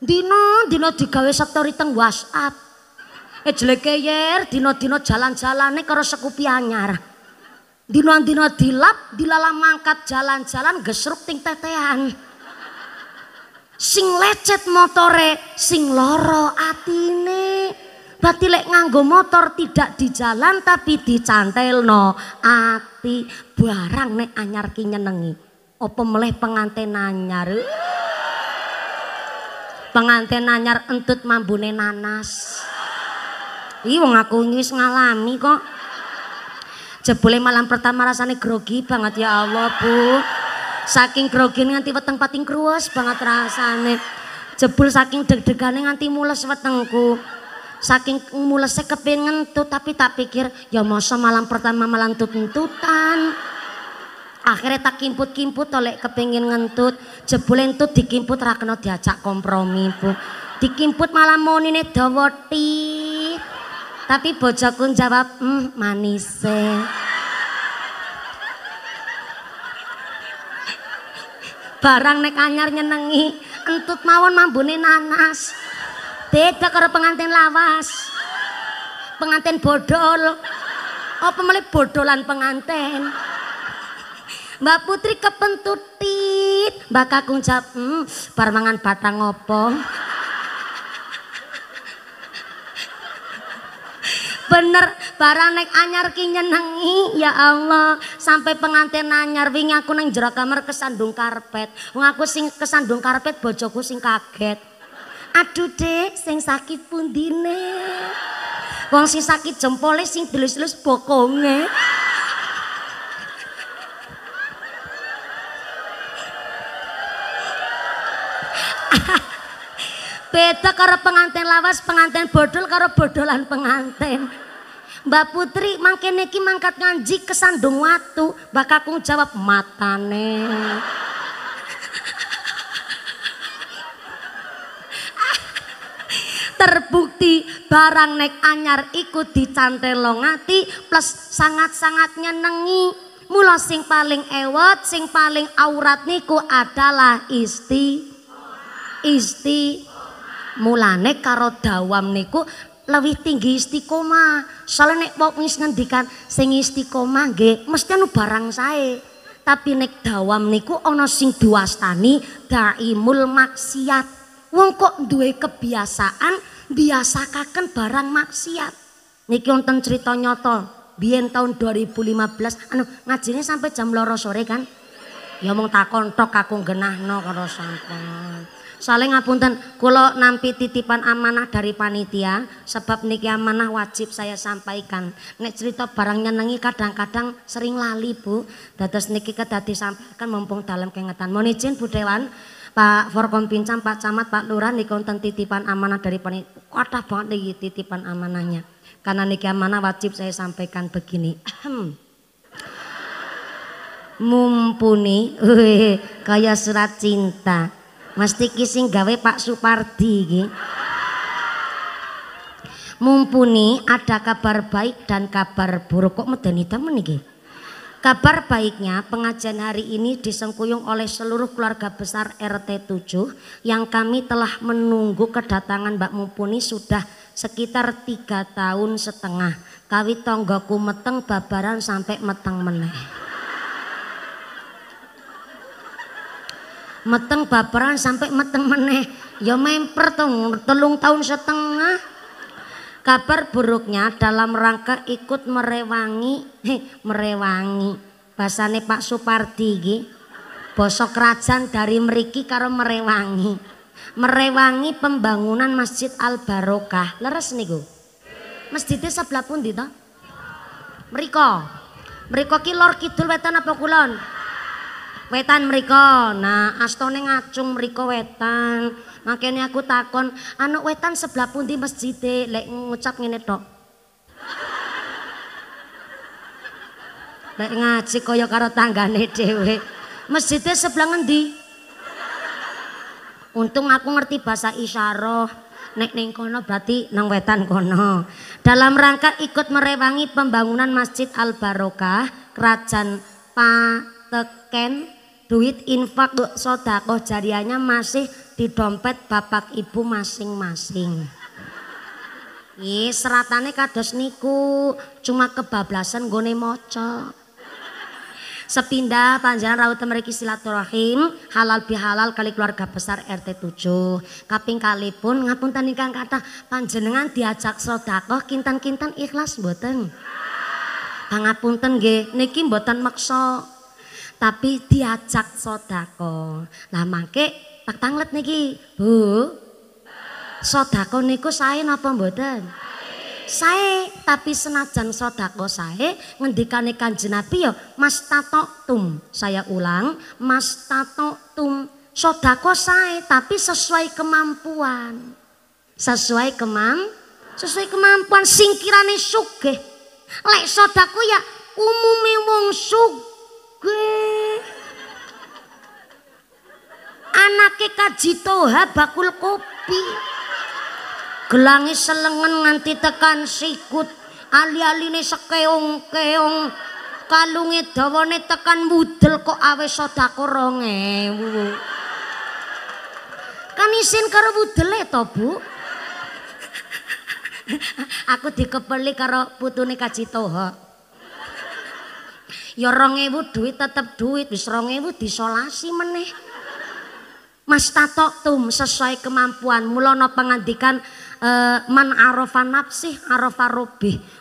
Dino dino digawe story teng WhatsApp. Eh jeleke yer dino-dino jalan-jalane karo sekupi anyar. Dino-dino dilap dilala mangkat jalan-jalan gesruk ting tetean. Sing lecet motore, sing loro atine. Berarti lek nganggo motor tidak di jalan tapi di dicantelno ati ati barang nek anyar ki nyenengi. Apa meleh penganten anyar? Penganten anyar entut mambune nanas. Iki wong aku wis ngalami kok. Jebule malam pertama rasane grogi banget ya Allah, Bu. Saking grogi nganti weteng pating kruas banget rasane. Jebul saking deg-degane nganti mules wetengku saking mulese kepingin ngentut tapi tak pikir ya masa malam pertama malam tutut Akhirnya tak kimput-kimput oleh kepingin ngentut, jebul entut dikimput ra diajak kompromi, Bu. Dikimput malah monine dawa Tapi bojoku jawab, "Mm, manis Barang nek anyar nyenengi, entut mawon mambune nanas beda karo pengantin lawas pengantin bodol oh pemilik bodolan pengantin Mbak Putri kepentutit Mbak Kakung jawab hmm, parmangan batang opo bener barang naik anyar ki nyenengi ya Allah sampai pengantin anyar wingi aku nang jerak kamar kesandung karpet wong aku sing kesandung karpet bojoku sing kaget Aduh dek, sing sakit pun dine. Wong sing sakit jempolnya, sing delus-delus bokongnya. Beda karo pengantin lawas, pengantin bodol karo bodolan pengantin. Mbak Putri mangkene neki mangkat nganji kesandung watu, Mbak Kakung jawab matane. terbukti barang nek anyar ikut dicantelong longati plus sangat-sangat nyenengi mula sing paling ewet sing paling aurat niku adalah isti isti mulane karo dawam niku lebih tinggi istiqomah soalnya nek wong wis ngendikan sing istiqomah nggih mesti anu barang sae tapi nek dawam niku ono sing diwastani daimul maksiat Wong kok duwe kebiasaan biasakaken barang maksiat. Niki wonten cerita nyata. Biyen tahun 2015 anu ngajine sampai jam loro sore kan. Ya mong takon tok aku genahno karo sampean. Saling ngapunten, kula nampi titipan amanah dari panitia sebab niki amanah wajib saya sampaikan. Nek cerita barang nyenengi kadang-kadang sering lali, Bu. Dados niki kedadi sampaikan mumpung dalam kengetan. Mohon izin Bu Dewan, Pak forkom Pincam, Pak Camat, Pak Lurah di konten titipan amanah dari panit. kota banget nih titipan amanahnya. Karena niki amanah wajib saya sampaikan begini. Mumpuni kaya surat cinta. Mesti kising gawe Pak Supardi Mumpuni ada kabar baik dan kabar buruk kok medeni temen nih, Kabar baiknya pengajian hari ini disengkuyung oleh seluruh keluarga besar RT 7 yang kami telah menunggu kedatangan Mbak Mumpuni sudah sekitar tiga tahun setengah. Kawi tonggoku meteng babaran sampai meteng meneh. Meteng babaran sampai meteng meneh. Ya memper telung tahun setengah kabar buruknya dalam rangka ikut merewangi heh, merewangi bahasane Pak Supardi iki bosok kerajaan dari meriki karo merewangi merewangi pembangunan Masjid Al Barokah leres nih niku masjidnya sebelah pun dito meriko meriko ki lor kidul wetan apa kulon wetan meriko nah astone ngacung meriko wetan Makanya aku takon, anak wetan sebelah pun di masjid lek ngucap ngene tok. Lek ngaji kaya karo tanggane dhewe. Masjidnya sebelah ngendi? Untung aku ngerti bahasa isyarah. Nek ning kono berarti nang wetan kono. Dalam rangka ikut merewangi pembangunan Masjid Al Barokah, Kerajaan Pateken, duit infak sodakoh jariahnya masih di dompet bapak ibu masing-masing. Iya, seratane kados niku cuma kebablasan gone moco. Sepindah panjalan raut temeriki silaturahim halal bihalal kali keluarga besar RT 7. Kaping kali pun ngapun ingkang kata panjenengan diajak sodako kintan kintan ikhlas mboten. Pangapunten nggih niki mboten makso, tapi diajak sodako. Lah mangke tak tanglet niki bu sodako niku saya napa mboten Saya tapi senajan sodako saya ngendikane kanjeng Nabi yo ya, mas tum saya ulang mas tum sodako saya tapi sesuai kemampuan sesuai kemam sesuai kemampuan singkirane sugih lek sodako ya umumi wong sugih anake kaji toha bakul kopi gelangi selengen nganti tekan sikut ali-aline sekeong keong kalunge dawane tekan mudel kok awe sodako rongewu kan isin karo mudele to bu aku dikepeli karo putune kaji toha ya rongewu duit tetep duit wis rongewu disolasi meneh Mas tatok tum sesuai kemampuan. mulono pengandikan uh, eh, man arofa nafsih arofa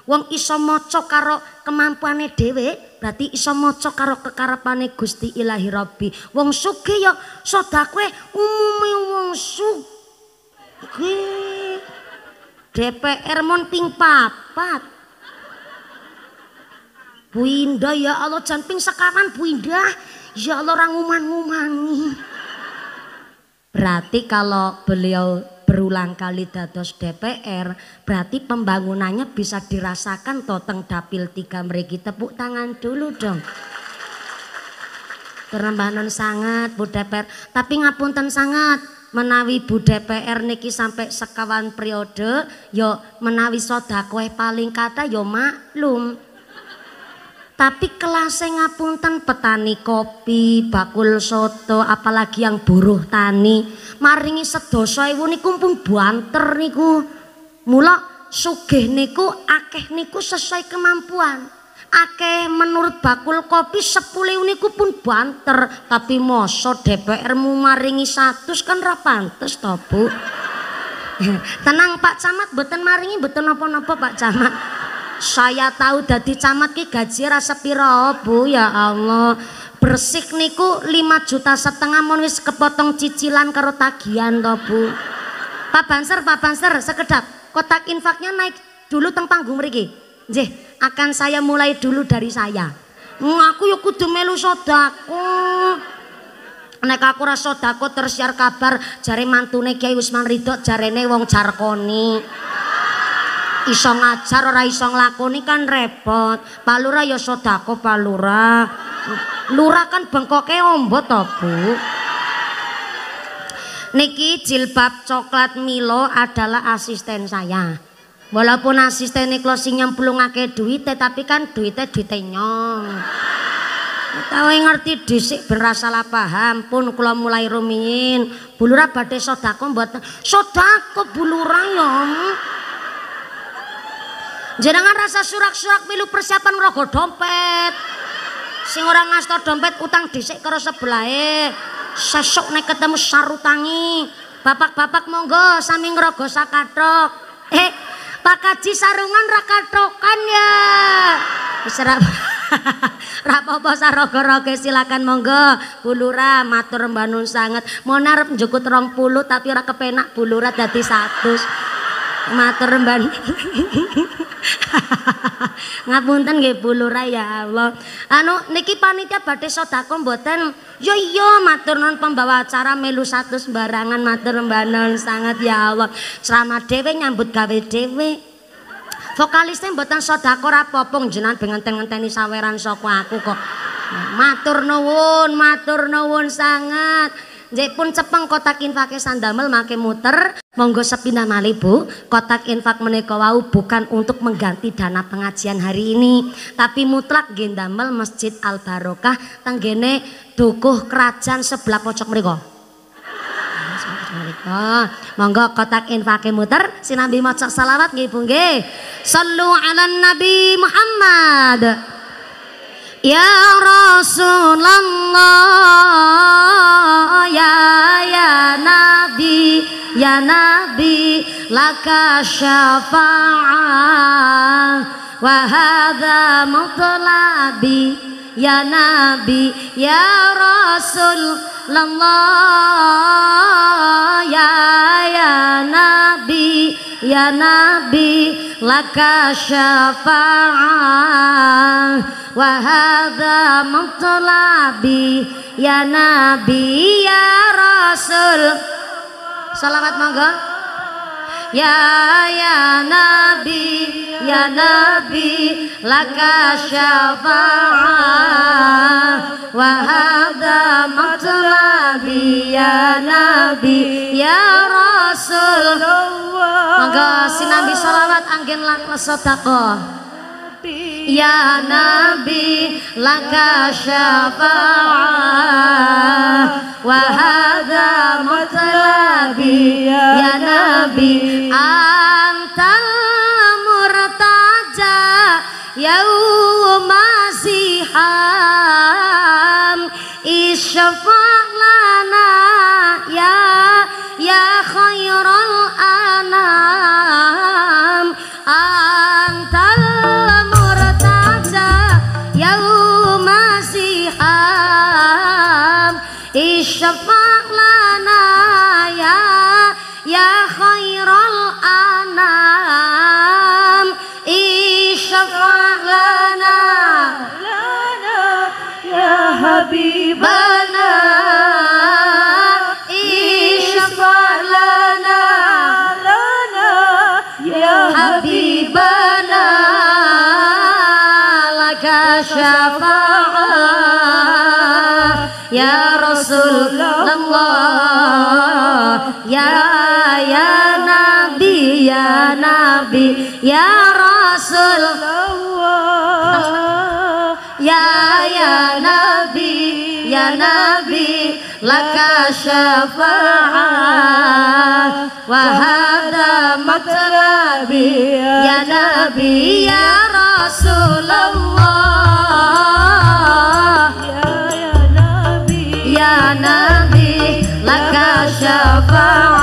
Wong iso mo karo kemampuane dewe, berarti iso mo karo kekarapane Gusti Ilahi Rabbi. Wong sugih ya sodakwe umume wong sugih. DPR mon ping papat. Bu Indah ya Allah jan ping sekawan Bu Indah. Ya Allah orang umani. ngumani Berarti kalau beliau berulang kali dados DPR, berarti pembangunannya bisa dirasakan toteng dapil tiga mereka tepuk tangan dulu dong. Terembanon sangat Bu DPR, tapi ngapunten sangat menawi Bu DPR niki sampai sekawan periode, yo menawi kue paling kata yo maklum tapi kelasnya ngapunten petani kopi, bakul soto, apalagi yang buruh tani, maringi sedoso ibu niku pun buanter niku, mula sugih niku, akeh niku sesuai kemampuan, akeh menurut bakul kopi sepuluh niku pun buanter, tapi moso DPR mu maringi satu kan rapantes bu tenang Pak Camat, beten maringi beten nopo-nopo Pak Camat. Saya tahu dadi camat ki gaji rasa piro Bu ya Allah. bersih niku 5 juta setengah mon wis kepotong cicilan karo tagihan to Bu. Pak Banser, Pak Banser, sekedap kotak infaknya naik dulu teng panggung mriki. Nggih, akan saya mulai dulu dari saya. Ngaku ya kudu melu sodako. nek aku ora sodako tersiar kabar jare mantune Kiai Usman Ridho jarene wong Jarkoni iso ngajar ora iso nglakoni kan repot. palura Lurah ya sedako Pak Lurah. kan bengkoke ombo to, Bu. Niki jilbab coklat Milo adalah asisten saya. Walaupun asisten kalau sing nyemplungake duit, tapi kan duitnya duitnya nyong. Tahu ngerti disik ben salah paham pun kula mulai rumiin Bulura badhe sedekah buat sodako bulura ya. Jenengan rasa surak-surak milu persiapan rogo dompet. Sing orang ngasto dompet utang dhisik karo sebelahe. sesok nek ketemu sarutangi. Bapak-bapak monggo sami ngrogo sakathok. Eh, Pak Kaji sarungan ra kathokan ya. Wis ra Rapopo sarogo-roge silakan monggo. Bulura matur mbanun sangat, Mau narep rong puluh tapi ora kepenak bulura dadi 100. matur mban ngapunten nggih bulurah ya Allah anu niki panitia badhe sedako mboten yo iya matur nun pembawa acara melu satu sembarangan matur mbanan sangat ya Allah ceramah dhewe nyambut gawe dhewe vokalisnya mboten sedako ra popong jenengan bengenten-ngenteni saweran saka aku kok matur nuwun matur nuwun sangat Jadi pun cepeng kotak infake sandamel make muter, monggo sepindah malih Bu. Kotak infak menikah wau bukan untuk mengganti dana pengajian hari ini, tapi mutlak gendamel Masjid Al Barokah tanggene dukuh kerajaan sebelah pojok mereka. Monggo kotak infake muter sinambi maca selawat nggih Bu nggih. Sallu 'alan Nabi Muhammad. Ya Rasulullah ya ya Nabi ya Nabi laka syafa'ah wa hadza mutlabi ya Nabi ya Rasul Allah ya ya Nabi ya Nabi laka syafa'ah wa hadha mutlabi ya Nabi ya Rasul Salawat monggo Ya ya Nabi ya Nabi laka syafa'ah Nabi Ya Rasul Monggo sinambi salawat angin lang lesotakoh Ya Nabi laka syafa'ah wa mutlabi. matlabi ya Nabi antal murtaja yauma siham isyafa' يا يا خير الأنام syafa'a ya Rasulullah ya ya Nabi ya Nabi ya Rasul ya ya Nabi ya Nabi laka syafa'a matrabi ya Nabi ya Rasulullah نبي لك الشفاعه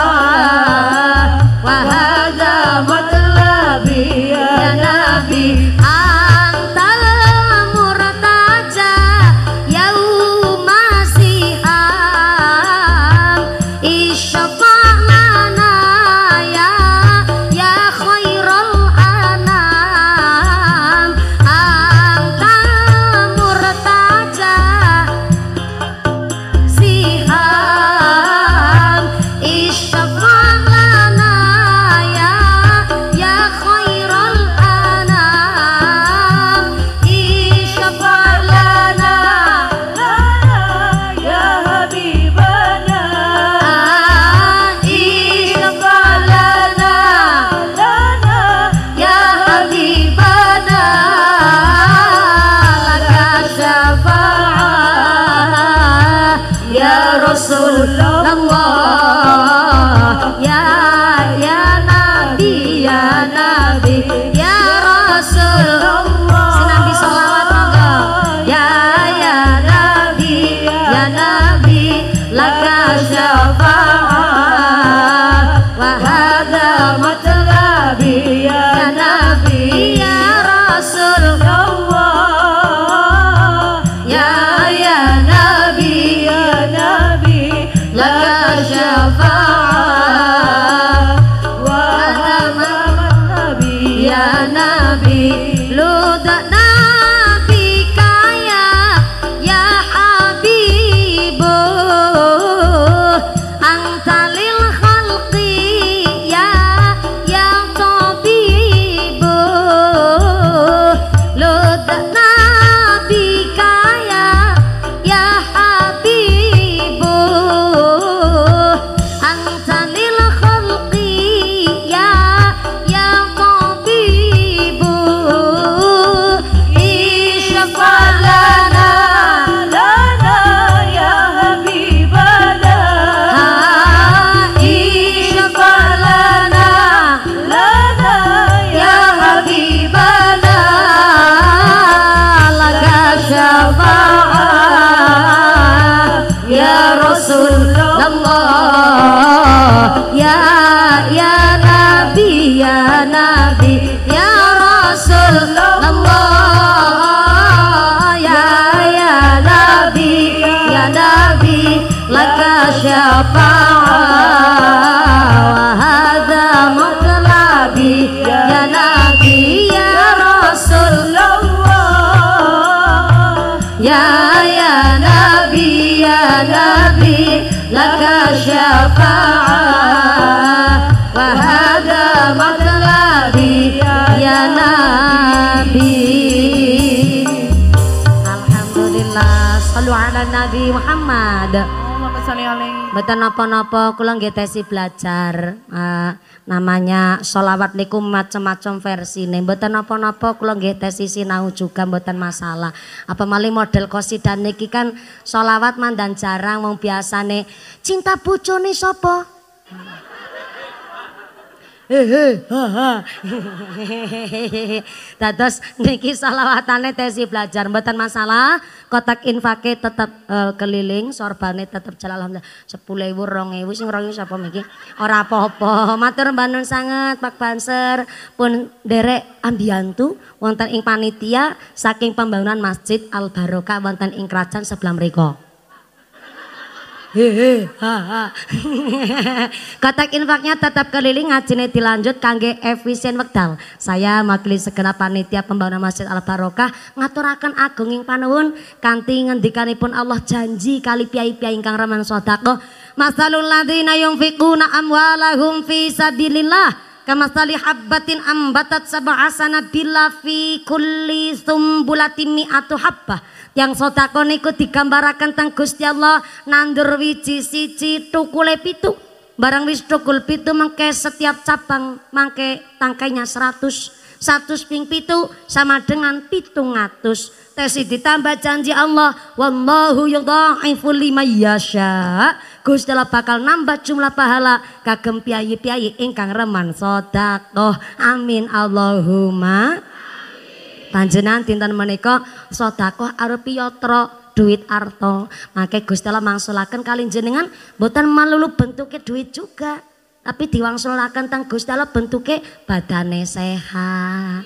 لي لك شفاعة وهذا مطلبي يا نبي الحمد لله صلوا على النبي محمد Betul napa-napa kula nggih belajar. Uh, namanya sholawat nikum macam-macam versi nih buatan apa-apa kula nggih tesis sinau juga buatan masalah apa maling model kosidan niki kan sholawat mandan jarang wong nih cinta nih sopo Dados niki selawatane tesi belajar mboten masalah, kotak infake tetap uh, eh, keliling, sorbane tetap jalan alhamdulillah 10.000 20.000 sing 2000 sapa mriki ora apa-apa. Matur mbanun sangat Pak Banser pun derek ambiyantu wonten ing panitia saking pembangunan Masjid Al Barokah wonten ing kerajaan sebelah mriku. kotak infaknya tetap keliling ngajine dilanjut kangge efisien wekdal saya makli segenap panitia pembangunan masjid al barokah ngaturaken agunging panuwun kanthi ngendikanipun Allah janji kali piyai-piyai ingkang remen sedekah masalul ladzina yunfiquna amwalahum fi sabilillah kamasali habbatin ambatat sab'a sanabila fi kulli sumbulatin mi'atu habbah yang sodako niku digambarakan tang Gusti Allah nandur wiji siji tukule pitu barang wis tukul pitu mangke setiap cabang mangke tangkainya seratus satu ping pitu sama dengan pitung atus tesi ditambah janji Allah wallahu yudha'ifu lima yasha Gusti Allah bakal nambah jumlah pahala kagem piyayi-piyayi ingkang reman sodakoh amin Allahumma Panjenengan dinten menika sedekah arep yatra duit arto. makai Gusti Allah mangsulaken kali jenengan mboten malulu bentuknya duit juga. Tapi diwangsulaken tang Gusti Allah bentuknya badane sehat.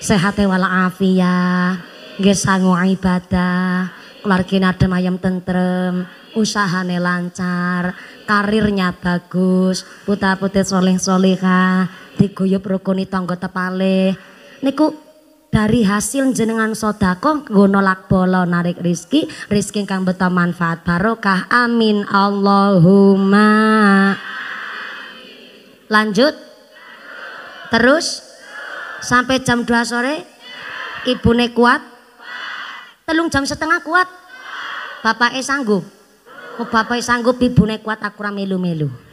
Sehat e wal afiat. Nggih sangu ibadah. Keluargane adem ayem tentrem. usahane lancar, karirnya bagus, putra putih soleh soleha, diguyup rukuni tangga tepale. Niku dari hasil jenengan sodako gono lakbolo narik rizki rizki kang beto manfaat barokah amin Allahumma lanjut terus sampai jam 2 sore ibu ne kuat telung jam setengah kuat bapak e sanggup bapak sanggup ne kuat aku melu-melu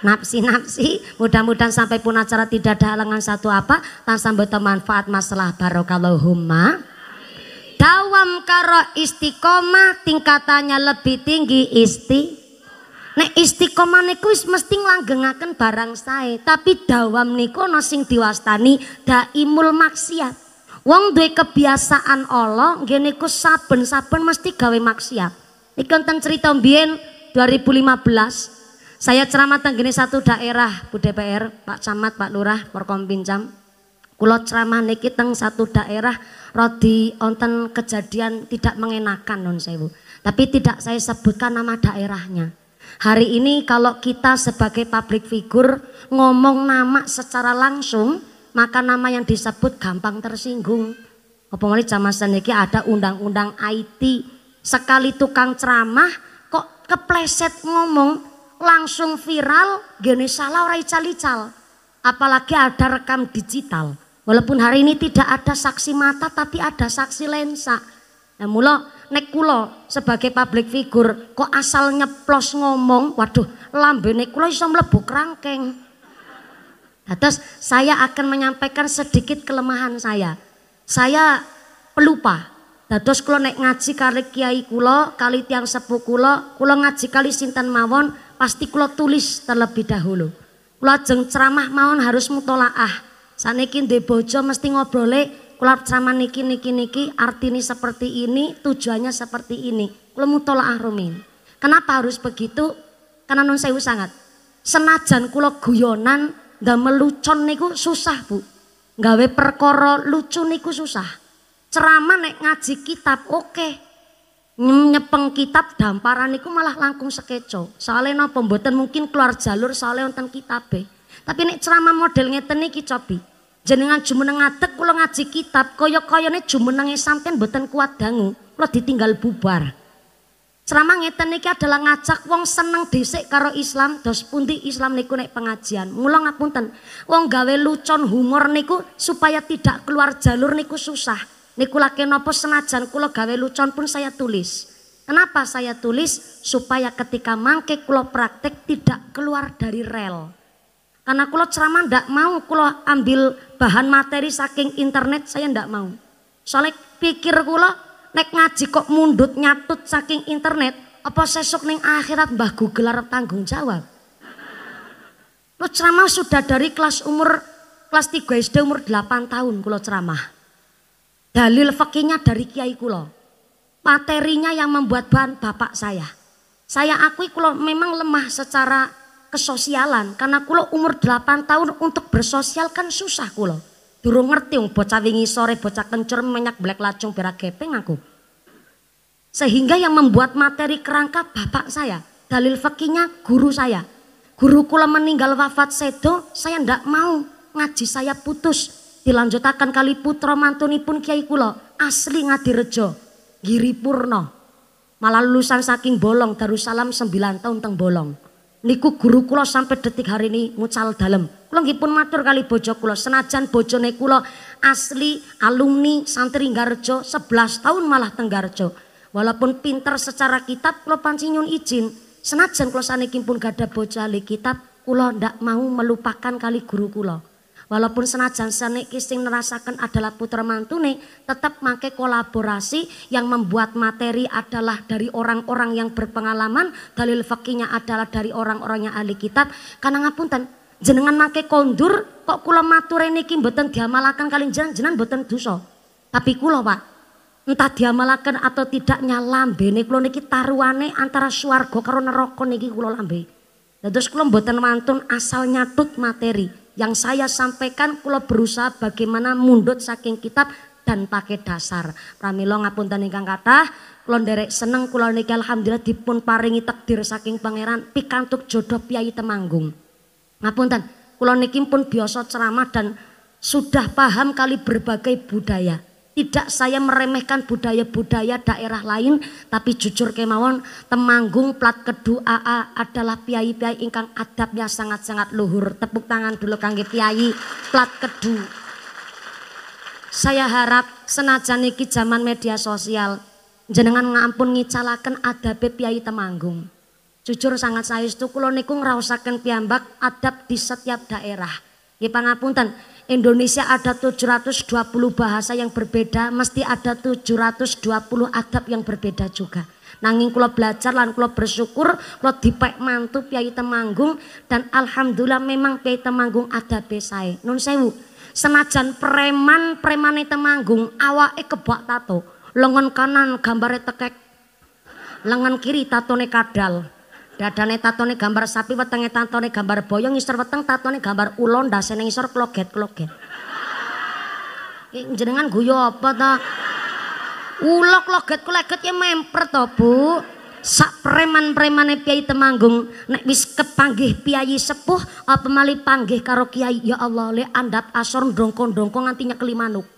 Napsi napsi, Mudah-mudahan sampai pun acara tidak ada halangan satu apa. sambut bermanfaat masalah barokallahumma. Dawam karo istiqomah tingkatannya lebih tinggi isti. Nek istiqomah niku wis mesti langgengaken barang saya tapi dawam niku ana sing diwastani daimul maksiat. Wong duwe kebiasaan Allah nggih sabun saben-saben mesti gawe maksiat. ikan wonten cerita mbiyen 2015 saya ceramah gini satu daerah Bu DPR, Pak Camat, Pak Lurah, Pincam. Kulo ceramah niki teng satu daerah rodi onten kejadian tidak mengenakan non sewu. Tapi tidak saya sebutkan nama daerahnya. Hari ini kalau kita sebagai publik figur ngomong nama secara langsung, maka nama yang disebut gampang tersinggung. Apa ngali jamasan iki ada undang-undang IT. Sekali tukang ceramah kok kepleset ngomong langsung viral gini salah orang ical-ical apalagi ada rekam digital walaupun hari ini tidak ada saksi mata tapi ada saksi lensa nah mula nek kulo sebagai public figure kok asal nyeplos ngomong waduh lambe nek kulo iso mlebu kerangkeng nah, saya akan menyampaikan sedikit kelemahan saya saya pelupa Dados kula nek ngaji kali kiai kula, kali tiang sepuh kula, kula ngaji kali sinten mawon pasti kula tulis terlebih dahulu. Kula jeng ceramah mawon harus mutolaah. Saniki ndek bojo mesti ngobrole kula ceramah niki niki niki artini seperti ini, tujuannya seperti ini. Kula mutolaah rumin. Kenapa harus begitu? Karena nun sewu sangat. Senajan kula guyonan gak melucon niku susah, Bu. Gawe perkara lucu niku susah. Ceramah nek ngaji kitab oke, okay nyepeng kitab damparan malah langkung sekeco. Soalnya napa mboten mungkin keluar jalur soalnya wonten kitab Tapi nek ceramah model ngeten iki cobi. Jenengan jumeneng ngadeg kula ngaji kitab, koyo kayane jumenenge sampean mboten kuat dangu, lo ditinggal bubar. Ceramah ngeten niki adalah ngajak wong seneng desek karo Islam, dos pundi Islam niku nek pengajian. Mula ngapunten, wong gawe lucon humor niku supaya tidak keluar jalur niku susah. Niku laki nopo senajan kulo gawe lucon pun saya tulis. Kenapa saya tulis? Supaya ketika mangke kulo praktek tidak keluar dari rel. Karena kulo ceramah ndak mau kulo ambil bahan materi saking internet saya ndak mau. Soalnya pikir kulo nek ngaji kok mundut nyatut saking internet apa sesuk neng akhirat Mbah gelar tanggung jawab. Lo ceramah sudah dari kelas umur kelas 3 SD umur 8 tahun kulo ceramah. Dalil fakinya dari kiai kulo. Materinya yang membuat bahan bapak saya. Saya akui kulo memang lemah secara kesosialan karena kulo umur 8 tahun untuk bersosial kan susah kulo. Durung ngerti yang bocah wingi sore bocah kencur minyak black lacung berak gepeng aku. Sehingga yang membuat materi kerangka bapak saya. Dalil fakinya guru saya. Guru kulo meninggal wafat sedo, saya ndak mau ngaji saya putus. Dilanjutakan kali putra pun Kiai Kulo asli Ngadirejo Purno malah lulusan saking Bolong Darussalam 9 tahun teng Bolong niku guru kulo sampai detik hari ini ngucal dalem Kulo nggih pun matur kali bojo kulo senajan bojone kulo asli alumni santri Garjo 11 tahun malah Tenggarjo walaupun pinter secara kitab kulo pancen izin senajan kulo saniki pun gadah bocah kitab kulo ndak mau melupakan kali guru kulo. Walaupun senajan senik kising nerasakan adalah putra mantune, tetap make kolaborasi yang membuat materi adalah dari orang-orang yang berpengalaman, dalil fakinya adalah dari orang-orang yang ahli kitab. Karena ngapunten, jenengan make kondur, kok kula matur niki mboten diamalakan kalian jenengan, jenengan beten dosa. Tapi kula pak, entah diamalakan atau tidaknya lambe nih kula niki taruane antara swarga karo neraka niki kula lambe. Dan terus kalau mboten mantun asal nyatut materi. Yang saya sampaikan kalau berusaha bagaimana mundut saking kitab dan pakai dasar. Pramilo ngapun dan ingkang kata, kulon derek seneng kula niki alhamdulillah dipun paringi takdir saking pangeran pikantuk jodoh piyai Temanggung. Ngapun dan kula niki pun biasa ceramah dan sudah paham kali berbagai budaya. Tidak saya meremehkan budaya-budaya daerah lain, tapi jujur kemawon Temanggung plat kedua A adalah piai-piai ingkang adabnya sangat-sangat luhur. Tepuk tangan dulu kangge piai plat kedua Saya harap senajan iki zaman media sosial jenengan ngampun ngicalaken adab piai Temanggung. Jujur sangat saya itu kulo niku ngraosaken piyambak adab di setiap daerah. ya pangapunten. Indonesia ada 720 bahasa yang berbeda, mesti ada 720 adab yang berbeda juga. Nanging kalau belajar lan kalau bersyukur kalau dipek mantu piyai Temanggung dan alhamdulillah memang piyai Temanggung ada besai. Nun sewu, senajan preman premane Temanggung awak awake kebak tato, lengan kanan gambare tekek, lengan kiri tato tatone kadal. Dadane tatone gambar sapi, wetenge tatone gambar boyong, ngisor weteng tatone gambar ulon, dasene ngisor kloget-kloget. Jenengan guyu apa ta? Ulok kloget kleget ya memper to, Bu. Sak preman-premane piyai Temanggung nek wis kepanggih piyai sepuh apa mali panggih karo Kiai ya Allah le andap asor ndongkon ndongko nganti nyekeli manuk.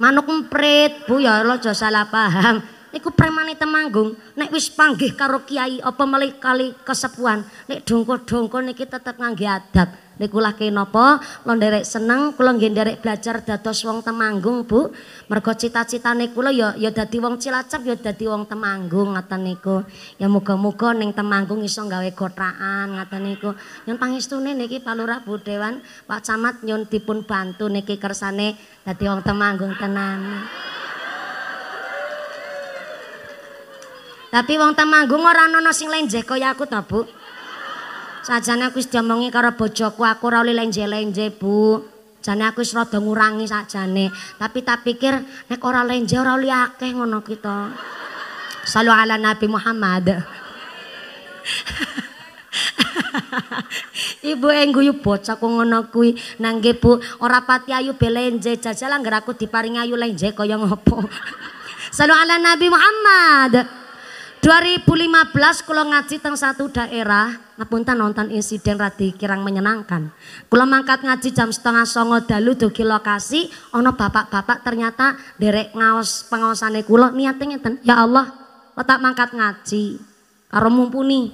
Manuk emprit, Bu ya Allah salah paham niku premane temanggung nek wis panggih karo kiai apa kali kesepuan nek dongko-dongko niki tetep ngangge adab niku lake napa kula nderek seneng kula nggih nderek belajar dados wong temanggung Bu mergo cita-citane kula ya ya dadi wong Cilacap ya dadi wong temanggung ngaten niku ya muga-muga ning temanggung iso gawe gotrakan ngaten niku nyun pangestune niki Pak Lurah Bu Dewan Pak Camat nyun dipun bantu niki kersane dadi wong temanggung tenan Tapi wong Temanggung ora ana sing lenjeh kaya aku to, Bu. Sajane aku wis diomongi karo bojoku aku ora oleh lenjeh-lenjeh, Bu. Jane aku wis rada ngurangi sakjane, tapi tak pikir nek ora lenjeh ora oleh akeh ngono ki to. Salu ala Nabi Muhammad. Ibu engguyu bocah ku ngono kuwi nangge Bu ora pati ayu belenje jajal anggar aku diparingi ayu lenje kaya ngopo. Salu ala Nabi Muhammad. 2015 kula ngaji teng satu daerah, ngapunten nonton insiden radi kirang menyenangkan. Kula mangkat ngaji jam setengah songo dalu dugi lokasi, ono bapak-bapak ternyata derek ngaos pengawasannya kula niatnya ngeten, ya Allah, letak mangkat ngaji karo mumpuni.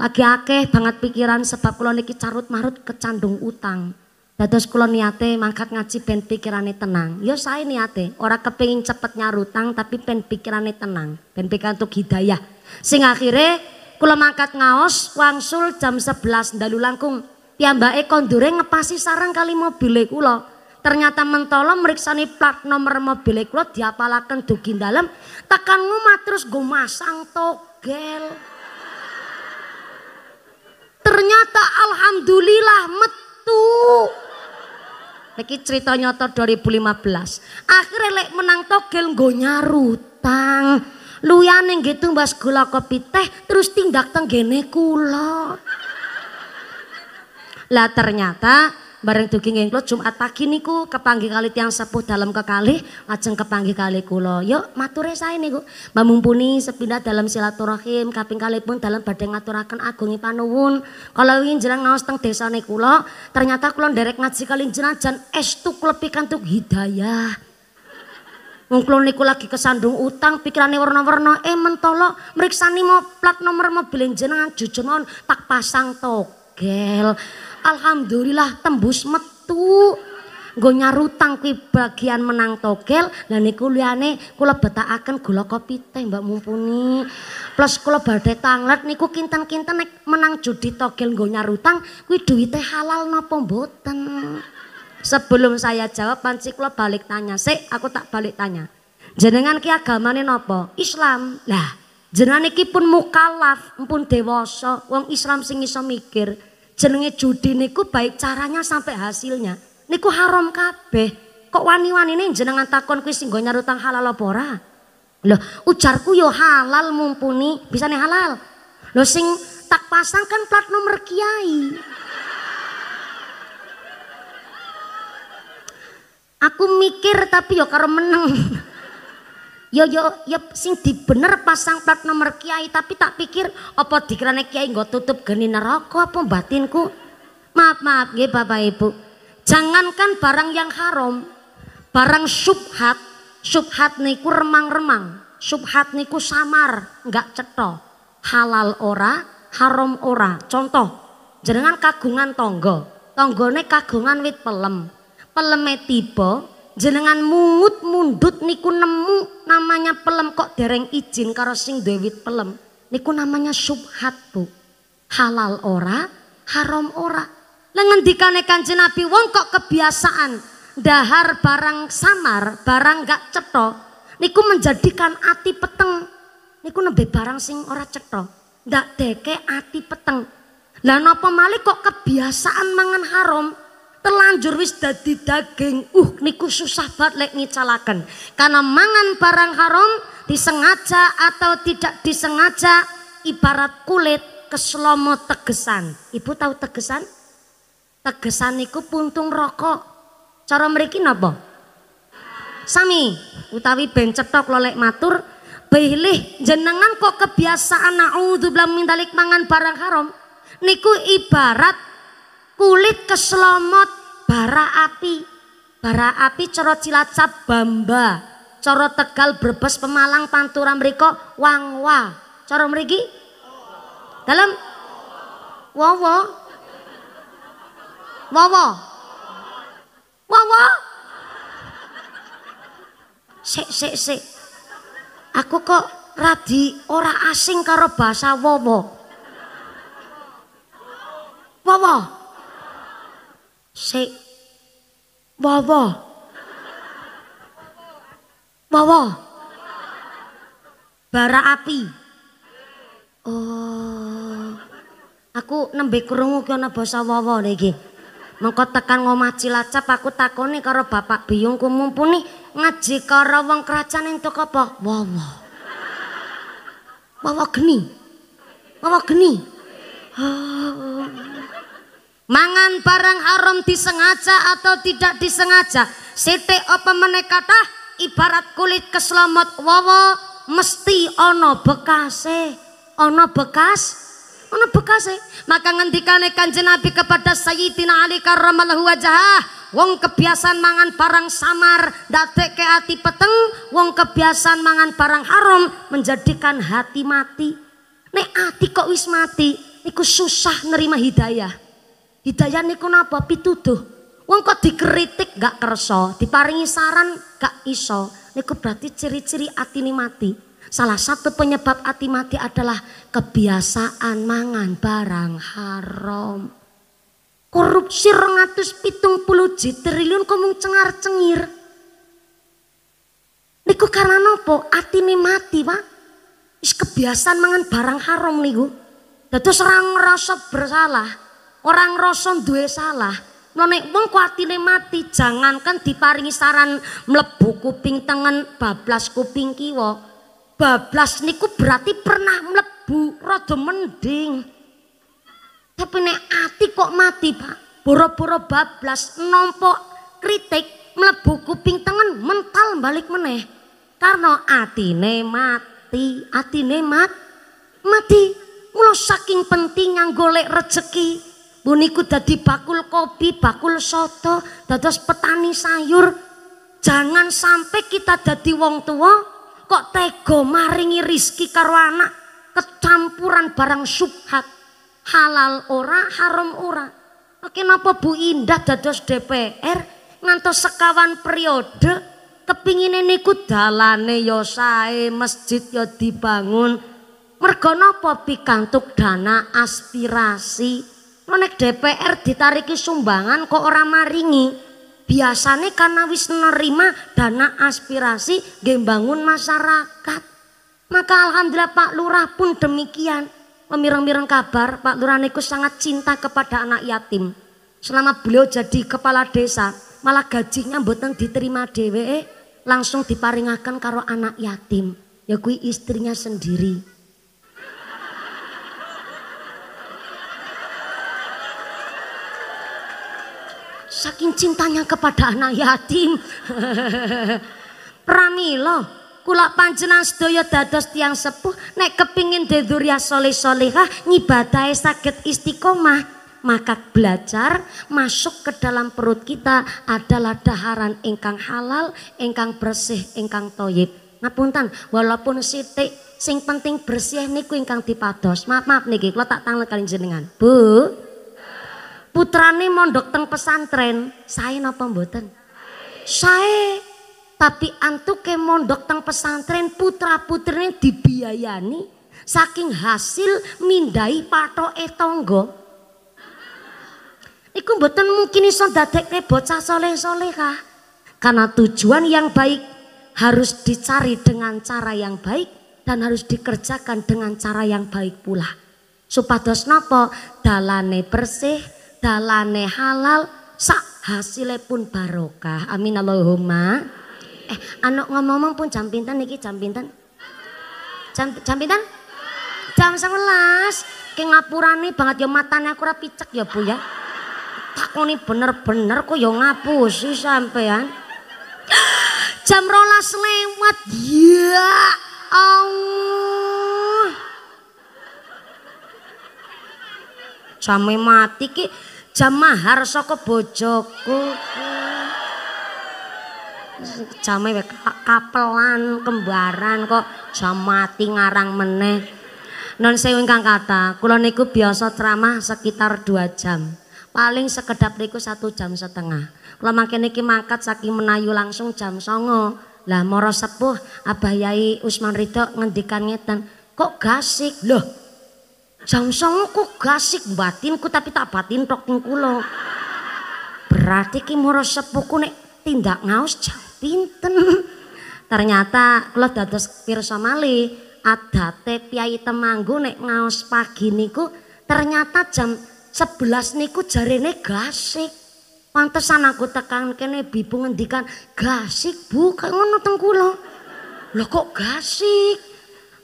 Lagi akeh banget pikiran sebab kula niki carut marut kecandung utang. Dados kula niate mangkat ngaji ben pikirane tenang. Ya saya niate, ora kepengin cepet nyarutang tapi ben pikirane tenang, ben pikantuk hidayah. Sing akhire kula mangkat ngaos wangsul jam 11 dalu langkung. Piambake kondure ngepasi sarang kali mobil kula. Ternyata mentolo meriksani plat nomor mobil kula diapalaken dugi dalam. tekan ngomah terus go masang togel. Ternyata alhamdulillah metu. Niki cerita nyoto 2015. Akhirnya lek menang togel nggo nyarutang. Luyane gitu tumbas gula kopi teh terus tindak tenggene kula. Lah ternyata bareng dugi ngengklut Jumat pagi niku kepanggih kali tiang sepuh dalam kekali ajeng kepanggih kali kulo, Yuk mature saya niku. Mamumpuni sepindah dalam silaturahim kaping kali pun dalam badhe ngaturakan agungi panuwun. Kalau ingin jalan naos teng niku lo ternyata klon derek ngaji kali es tuh kula pikantuk hidayah. Wong niku lagi kesandung utang, pikirane warna-warna, eh mentolo nih mau plat nomor mobil jenengan jujur tak pasang tok gel. Alhamdulillah tembus metu. gue nyarutang kui bagian menang togel, nih niku liyane kula akan gula kopi teh Mbak Mumpuni. Plus kula badai tanglet niku kinten-kinten nek menang judi togel gue nyarutang duit teh halal napa mboten. Sebelum saya jawab panci kula balik tanya, se aku tak balik tanya. Jenengan ki nih nopo, Islam. Lah, jenengan iki pun mukalaf, pun dewasa, wong Islam sing iso mikir jenenge judi niku baik caranya sampai hasilnya niku haram kabeh kok wani ini jenengan takon kuwi sing nyari halal apa ora lho ujarku yo halal mumpuni bisa nih halal lo sing tak pasang kan plat nomor kiai aku mikir tapi yo karo meneng Yo yo ya sing di bener pasang plat nomor kiai tapi tak pikir apa dikirane kiai nggak tutup geni neraka apa batinku maaf maaf ya Bapak Ibu jangankan barang yang haram barang subhat subhat niku remang-remang subhat niku samar nggak cetha halal ora haram ora contoh jenengan kagungan tonggo tonggone kagungan wit pelem peleme tiba jenengan mungut mundut niku nemu namanya pelem kok dereng izin karo sing dewit pelem niku namanya subhat bu halal ora haram ora lengan dikanekan jenapi, wong kok kebiasaan dahar barang samar barang gak ceto, niku menjadikan ati peteng niku nembe barang sing ora ceto, ndak deke ati peteng lah nopo malik kok kebiasaan mangan haram Terlanjur wis dadi daging uh niku susah banget lek ngicalaken karena mangan barang haram disengaja atau tidak disengaja ibarat kulit keslomo tegesan ibu tahu tegesan tegesan niku puntung rokok cara mriki napa sami utawi ben cetok lolek matur Bailih jenengan kok kebiasaan naudzubillah mindalik mangan barang haram niku ibarat kulit keselamat bara api bara api coro cilacap bamba coro tegal brebes pemalang pantura meriko wangwa coro merigi dalam wowo wowo wowo sik sik sik aku kok radi ora asing karo bahasa wowo wowo Sik. Wawa. Wawa. Barak api. Oh. Aku nembe krungu ki ana basa wawa niki. Mengko tekan ngomah Cilacap aku takoni karo Bapak biyongku mumpuni ngaji karo wong kerajaan ing toko apa? Wawa. Wawa geni. Wawa geni. Oh. mangan barang haram disengaja atau tidak disengaja sete apa menekata ibarat kulit keselamat wawa mesti ono bekase ono bekas ono bekase maka ngendikane kanjeng Nabi kepada Sayyidina Ali karramallahu wajhah wong kebiasaan mangan barang samar ke hati peteng wong kebiasaan mangan barang haram menjadikan hati mati nek hati kok wis mati niku susah nerima hidayah Hidayah niku napa pituduh. Wong kok dikritik gak kerso, diparingi saran gak iso. Niku berarti ciri-ciri ini mati. Salah satu penyebab hati mati adalah kebiasaan mangan barang haram. Korupsi rengatus pitung puluh triliun komung cengar cengir. Niku karena nopo ini mati pak. Is kebiasaan mangan barang haram niku. Dados orang merasa bersalah orang rosong duwe salah Nonek nah, wong kuatine mati, jangankan diparingi saran mlebu kuping tengen, bablas kuping kiwa. Bablas niku berarti pernah mlebu, rada mending. Tapi nek ati kok mati, Pak. Boro-boro bablas nompo kritik mlebu kuping tengen mental balik meneh. Karena atine mati, atine mat mati. Mula saking penting yang golek rezeki. Puniku dadi bakul kopi, bakul soto, dados petani sayur. Jangan sampai kita jadi wong tua kok tega maringi rizki karo anak kecampuran barang subhat halal ora haram ora Oke napa Bu Indah dados DPR ngantos sekawan periode kepingin ku dalane yo ya sae masjid yo ya dibangun mergo napa pikantuk dana aspirasi Nek DPR ditariki sumbangan kok orang maringi. Biasanya karena wis nerima dana aspirasi gembangun masyarakat. Maka alhamdulillah Pak Lurah pun demikian. memirang mirang kabar Pak Lurah niku sangat cinta kepada anak yatim. Selama beliau jadi kepala desa, malah gajinya mboten diterima dwe langsung diparingakan karo anak yatim. Ya kui istrinya sendiri. saking cintanya kepada anak yatim. pramilo, kula panjenengan sedaya dados tiang sepuh nek kepingin dedurya soleh solehah nyibadahe sakit istiqomah maka belajar masuk ke dalam perut kita adalah daharan ingkang halal, ingkang bersih, ingkang toyib. Ngapunten, walaupun sithik sing penting bersih niku ingkang dipados. Maaf maaf niki, kalau tak tangan kali jenengan. Bu, putrane mondok teng pesantren saya napa mboten saya tapi antuke mondok teng pesantren putra putrine dibiayani saking hasil mindai pato etonggo Iku mboten mungkin iso dadekne bocah soleh-solehah. Karena tujuan yang baik harus dicari dengan cara yang baik dan harus dikerjakan dengan cara yang baik pula. Supados napa dalane bersih, dalane halal sak hasile pun barokah. Amin Allahumma. Eh, anak ngomong-ngomong pun jam pintan niki jam pintan Jam jam pintan Jam 11. Ki ngapurane banget ya matanya aku ora picek ya Bu ya. Takoni bener-bener kok ya sih sampean. Jam rolas lewat. Ya Allah. jamnya mati ki jam mahar saka bojoku jame kapelan kembaran kok jam mati ngarang meneh non sewu ingkang kata kula niku biasa ceramah sekitar dua jam paling sekedap niku satu jam setengah kula mangke niki mangkat saking menayu langsung jam songo lah moro sepuh Abah Yai Usman Ridho ngendikan ngeten kok gasik loh Samsung ku gasik batinku tapi tak batin tok ting Berarti ki moro sepuku nek tindak ngaus jam pinten. Ternyata kula dados pirsa malih ada piyai temanggu nek ngaus pagi niku ternyata jam sebelas niku jarene gasik. Pantesan aku tekan kene bibu ngendikan gasik bu kok ngono teng kula. kok gasik?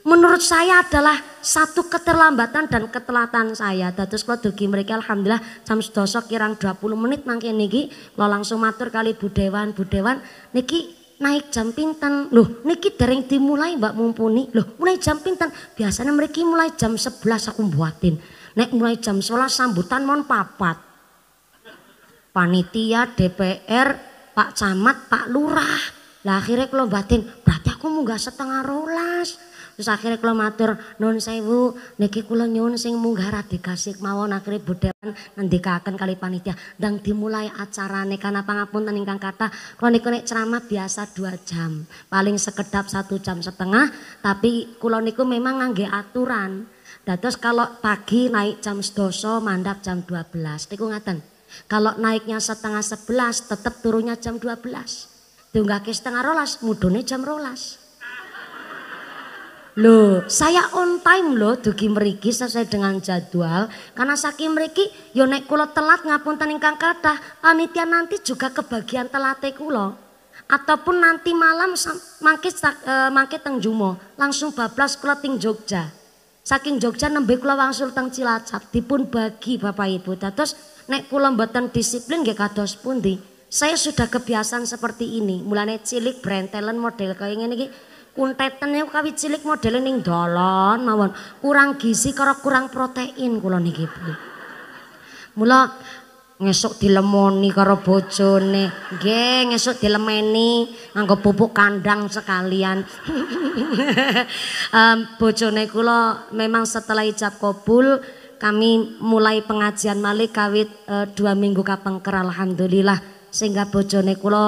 menurut saya adalah satu keterlambatan dan ketelatan saya. Dados kula dugi mereka alhamdulillah jam sedoso kirang 20 menit mangke niki kula langsung matur kali budewan budewan Bu niki naik jam pinten loh niki dereng dimulai mbak mumpuni loh mulai jam pinten biasanya mereka mulai jam 11 aku buatin naik mulai jam 11 sambutan mon papat panitia DPR Pak Camat Pak Lurah lah akhirnya kalau batin berarti aku mau munggah setengah rolas terus akhirnya kula matur non sewu niki kula nyuwun sing munggah radikasik mawon akhirnya nanti kakan kali panitia dan dimulai acarane karena pangapunten ingkang kata kula niku nek ceramah biasa dua jam paling sekedap satu jam setengah tapi kula niku memang ngangge aturan terus kalau pagi naik jam sedoso, mandap jam 12. Niku ngaten. Kalau naiknya setengah sebelas, tetap turunnya jam 12. Diunggahke setengah rolas, mudune jam rolas. Loh, saya on time loh dugi meriki sesuai dengan jadwal. Karena saking meriki yo nek kula telat ngapunten ingkang kathah, panitia nanti juga kebagian telate kula. Ataupun nanti malam mangke uh, mangke teng Jumo, langsung bablas kula ting Jogja. Saking Jogja nembe kula wangsul teng Cilacap, dipun bagi Bapak Ibu. Dados nek kula mboten disiplin nggih kados pundi? Saya sudah kebiasaan seperti ini, mulane cilik brentelen model kaya ngene iki kuntetan niku kawit cilik modelnya ning dolon mawon. Kurang gizi karo kurang protein kulo niki, Bu. Mula ngesuk dilemoni karo bojone. Nggih, ngesuk dilemeni nganggo pupuk kandang sekalian. um, bojone kula memang setelah ijab kobul kami mulai pengajian Malik kawit uh, dua minggu kapengker alhamdulillah sehingga bojone kula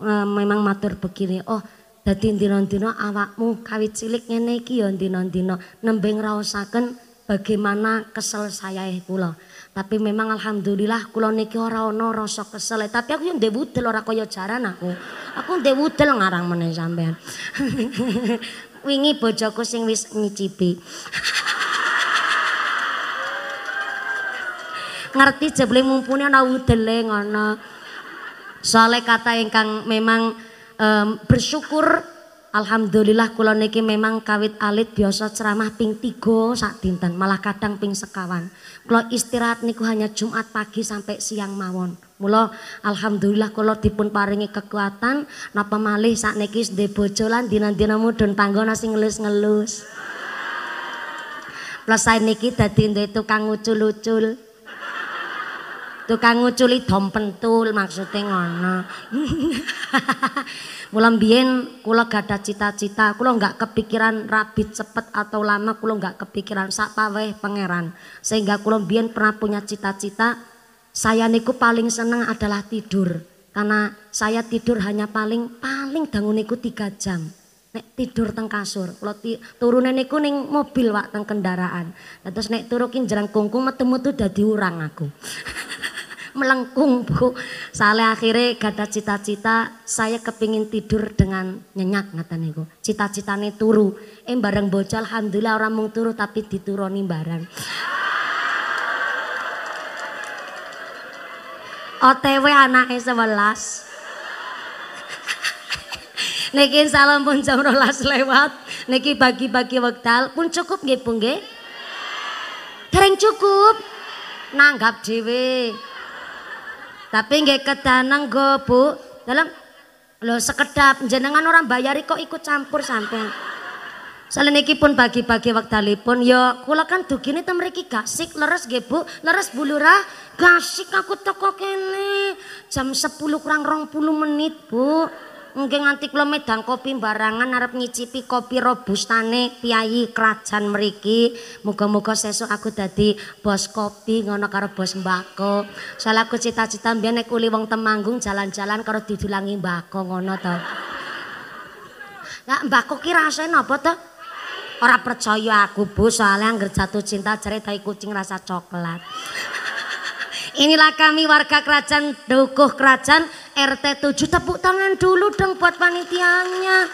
uh, memang matur begini, "Oh, Dadi dina-dina awakmu kawit cilik ngene iki ya dina-dina nembe ngraosaken bagaimana kesel saya kula. Tapi memang alhamdulillah kula niki ora ana rasa kesel, eh, tapi aku yo ndek wudel ora kaya jaran aku. Aku ndek wudel ngarang meneh sampean. Wingi bojoku sing wis nyicipi. Ngerti jeble mumpuni ana wudele ngono. Soale kata ingkang memang um, bersyukur Alhamdulillah kula niki memang kawit alit biasa ceramah ping tiga saat dinten, malah kadang ping sekawan. Kula istirahat niku hanya Jumat pagi sampai siang mawon. Mula alhamdulillah kula dipun paringi kekuatan napa malih saat niki ndek bojo lan dina-dina mudhun panggon sing ngelus-ngelus. Plus saya niki dadi tukang ucul-ucul tukang nguculi dom pentul maksudnya ngono mula bien kula gada cita-cita kula nggak kepikiran rabit cepet atau lama kula nggak kepikiran sak pangeran sehingga kula bien pernah punya cita-cita saya niku paling seneng adalah tidur karena saya tidur hanya paling paling danguniku tiga jam nek tidur teng kasur. Kula ti, turunan niku ning mobil wak teng kendaraan. terus nek turukin jerang kungkung metemu tuh dadi urang aku. Melengkung Bu. Sale akhirnya gada cita-cita saya kepingin tidur dengan nyenyak ngata niku. Cita-citane turu. Eh bareng bocal alhamdulillah orang mung turu tapi dituruni barang. OTW anaknya sebelas. Niki salam pun jam rolas lewat. Niki bagi-bagi wekdal pun cukup nggih Bu nggih. cukup. Nanggap dhewe. Tapi nggih kedaneng go Bu. Dalam lo sekedap jenengan orang bayari kok ikut campur sampean. Soalnya niki pun bagi-bagi wektalipun yo ya, kula kan dugine ten mriki gasik leres nggih Bu, leres bulurah gasik aku toko kene jam 10 kurang rong puluh menit Bu mungkin nganti kula medang kopi barangan arep nyicipi kopi robustane piyai kerajaan meriki Muga-muga sesuk aku dadi bos kopi ngono karo bos mbako. Soal aku cita-cita mbiyen nek uli wong Temanggung jalan-jalan karo didulangi mbako ngono to. Lah mbako ki rasane napa to? Ora percaya aku, Bu, soalnya anggar jatuh cinta cerita tai kucing rasa coklat. Inilah kami warga kerajaan Dukuh Kerajaan RT 7 tepuk tangan dulu dong buat panitianya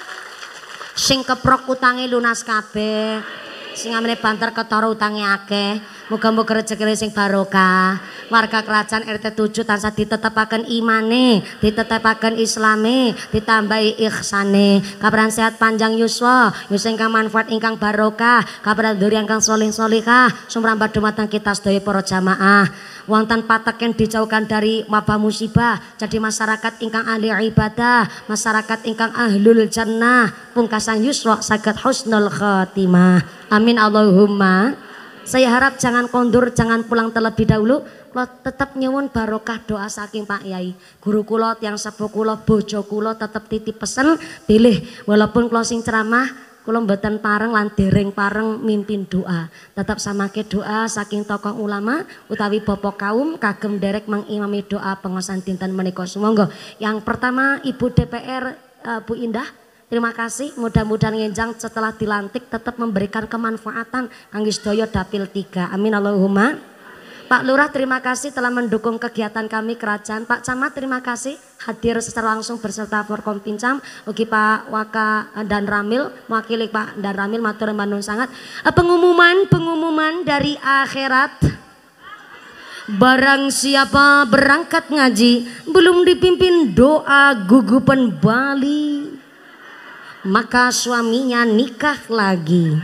sing keprok utangi lunas kabeh sing amene banter ketara utangi akeh Moga-moga rezekine sing barokah. Warga kerajaan RT 7 tansah ditetepaken imane, ditetepaken islame, ditambahi ihsane. Kabaran sehat panjang yuswa, yuseng kang manfaat ingkang barokah, kabaran duri ingkang soling solihah, sumrambat dumateng kita sedaya para jamaah. Wonten pataken dijauhkan dari mabah musibah, jadi masyarakat ingkang ahli ibadah, masyarakat ingkang ahlul jannah, pungkasan yusra saged husnul khatimah. Amin Allahumma. Saya harap jangan kondur, jangan pulang terlebih dahulu. Kula tetap nyewon barokah doa saking Pak Yai. Guru kulot yang sepuh kula, bojo kula tetap titip pesen pilih walaupun closing ceramah kula mboten pareng lan pareng mimpin doa. Tetap samake doa saking tokoh ulama utawi bapak kaum kagem derek mengimami doa pengosan dinten menikos. Monggo, Yang pertama Ibu DPR eh, Bu Indah Terima kasih, mudah-mudahan Ngenjang setelah dilantik tetap memberikan kemanfaatan kangge Doyo dapil 3. Amin Allahumma. Pak Lurah terima kasih telah mendukung kegiatan kami kerajaan. Pak Camat terima kasih hadir secara langsung berserta Forkom Pincam. Ugi Pak Waka dan Ramil, mewakili Pak dan Ramil matur manun sangat. Eh, pengumuman, pengumuman dari akhirat. Barang siapa berangkat ngaji belum dipimpin doa gugupan Bali maka suaminya nikah lagi.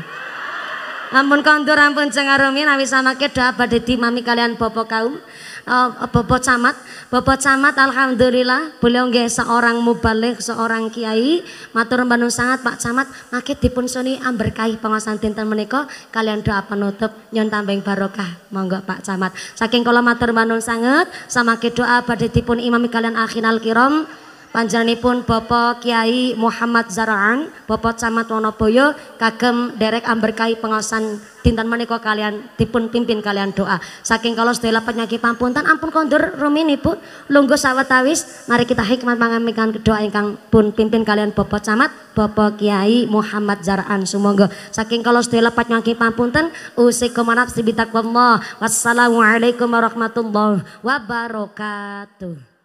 Ampun kondur, ampun cengarumin, awi sama kedua abad mami kalian bopo kaum, uh, bopo camat, bopo camat alhamdulillah, beliau nggih seorang mubalik, seorang kiai, matur mbanun sangat Pak Camat, makin dipun suni amber kai pengawasan dinten menika kalian doa penutup nyon tambeng barokah, monggo Pak Camat. Saking kula matur mbanun sangat, sama doa badhe dipun imami kalian akhinal kiram, pun Bapak Kiai Muhammad Zaraan, Bapak Camat Wonoboyo kagem derek amberkai pengawasan dinten menika kalian dipun pimpin kalian doa. Saking kalau sedaya penyakit pampuntan ampun kondur rumini ruminipun lungguh sawetawis mari kita hikmat mangamikan doa ingkang pun pimpin kalian Bapak Camat, Bapak Kiai Muhammad Zaraan sumangga. Saking kalau sedaya penyakit pampuntan usik kemanap sibitak Wassalamualaikum warahmatullahi wabarakatuh.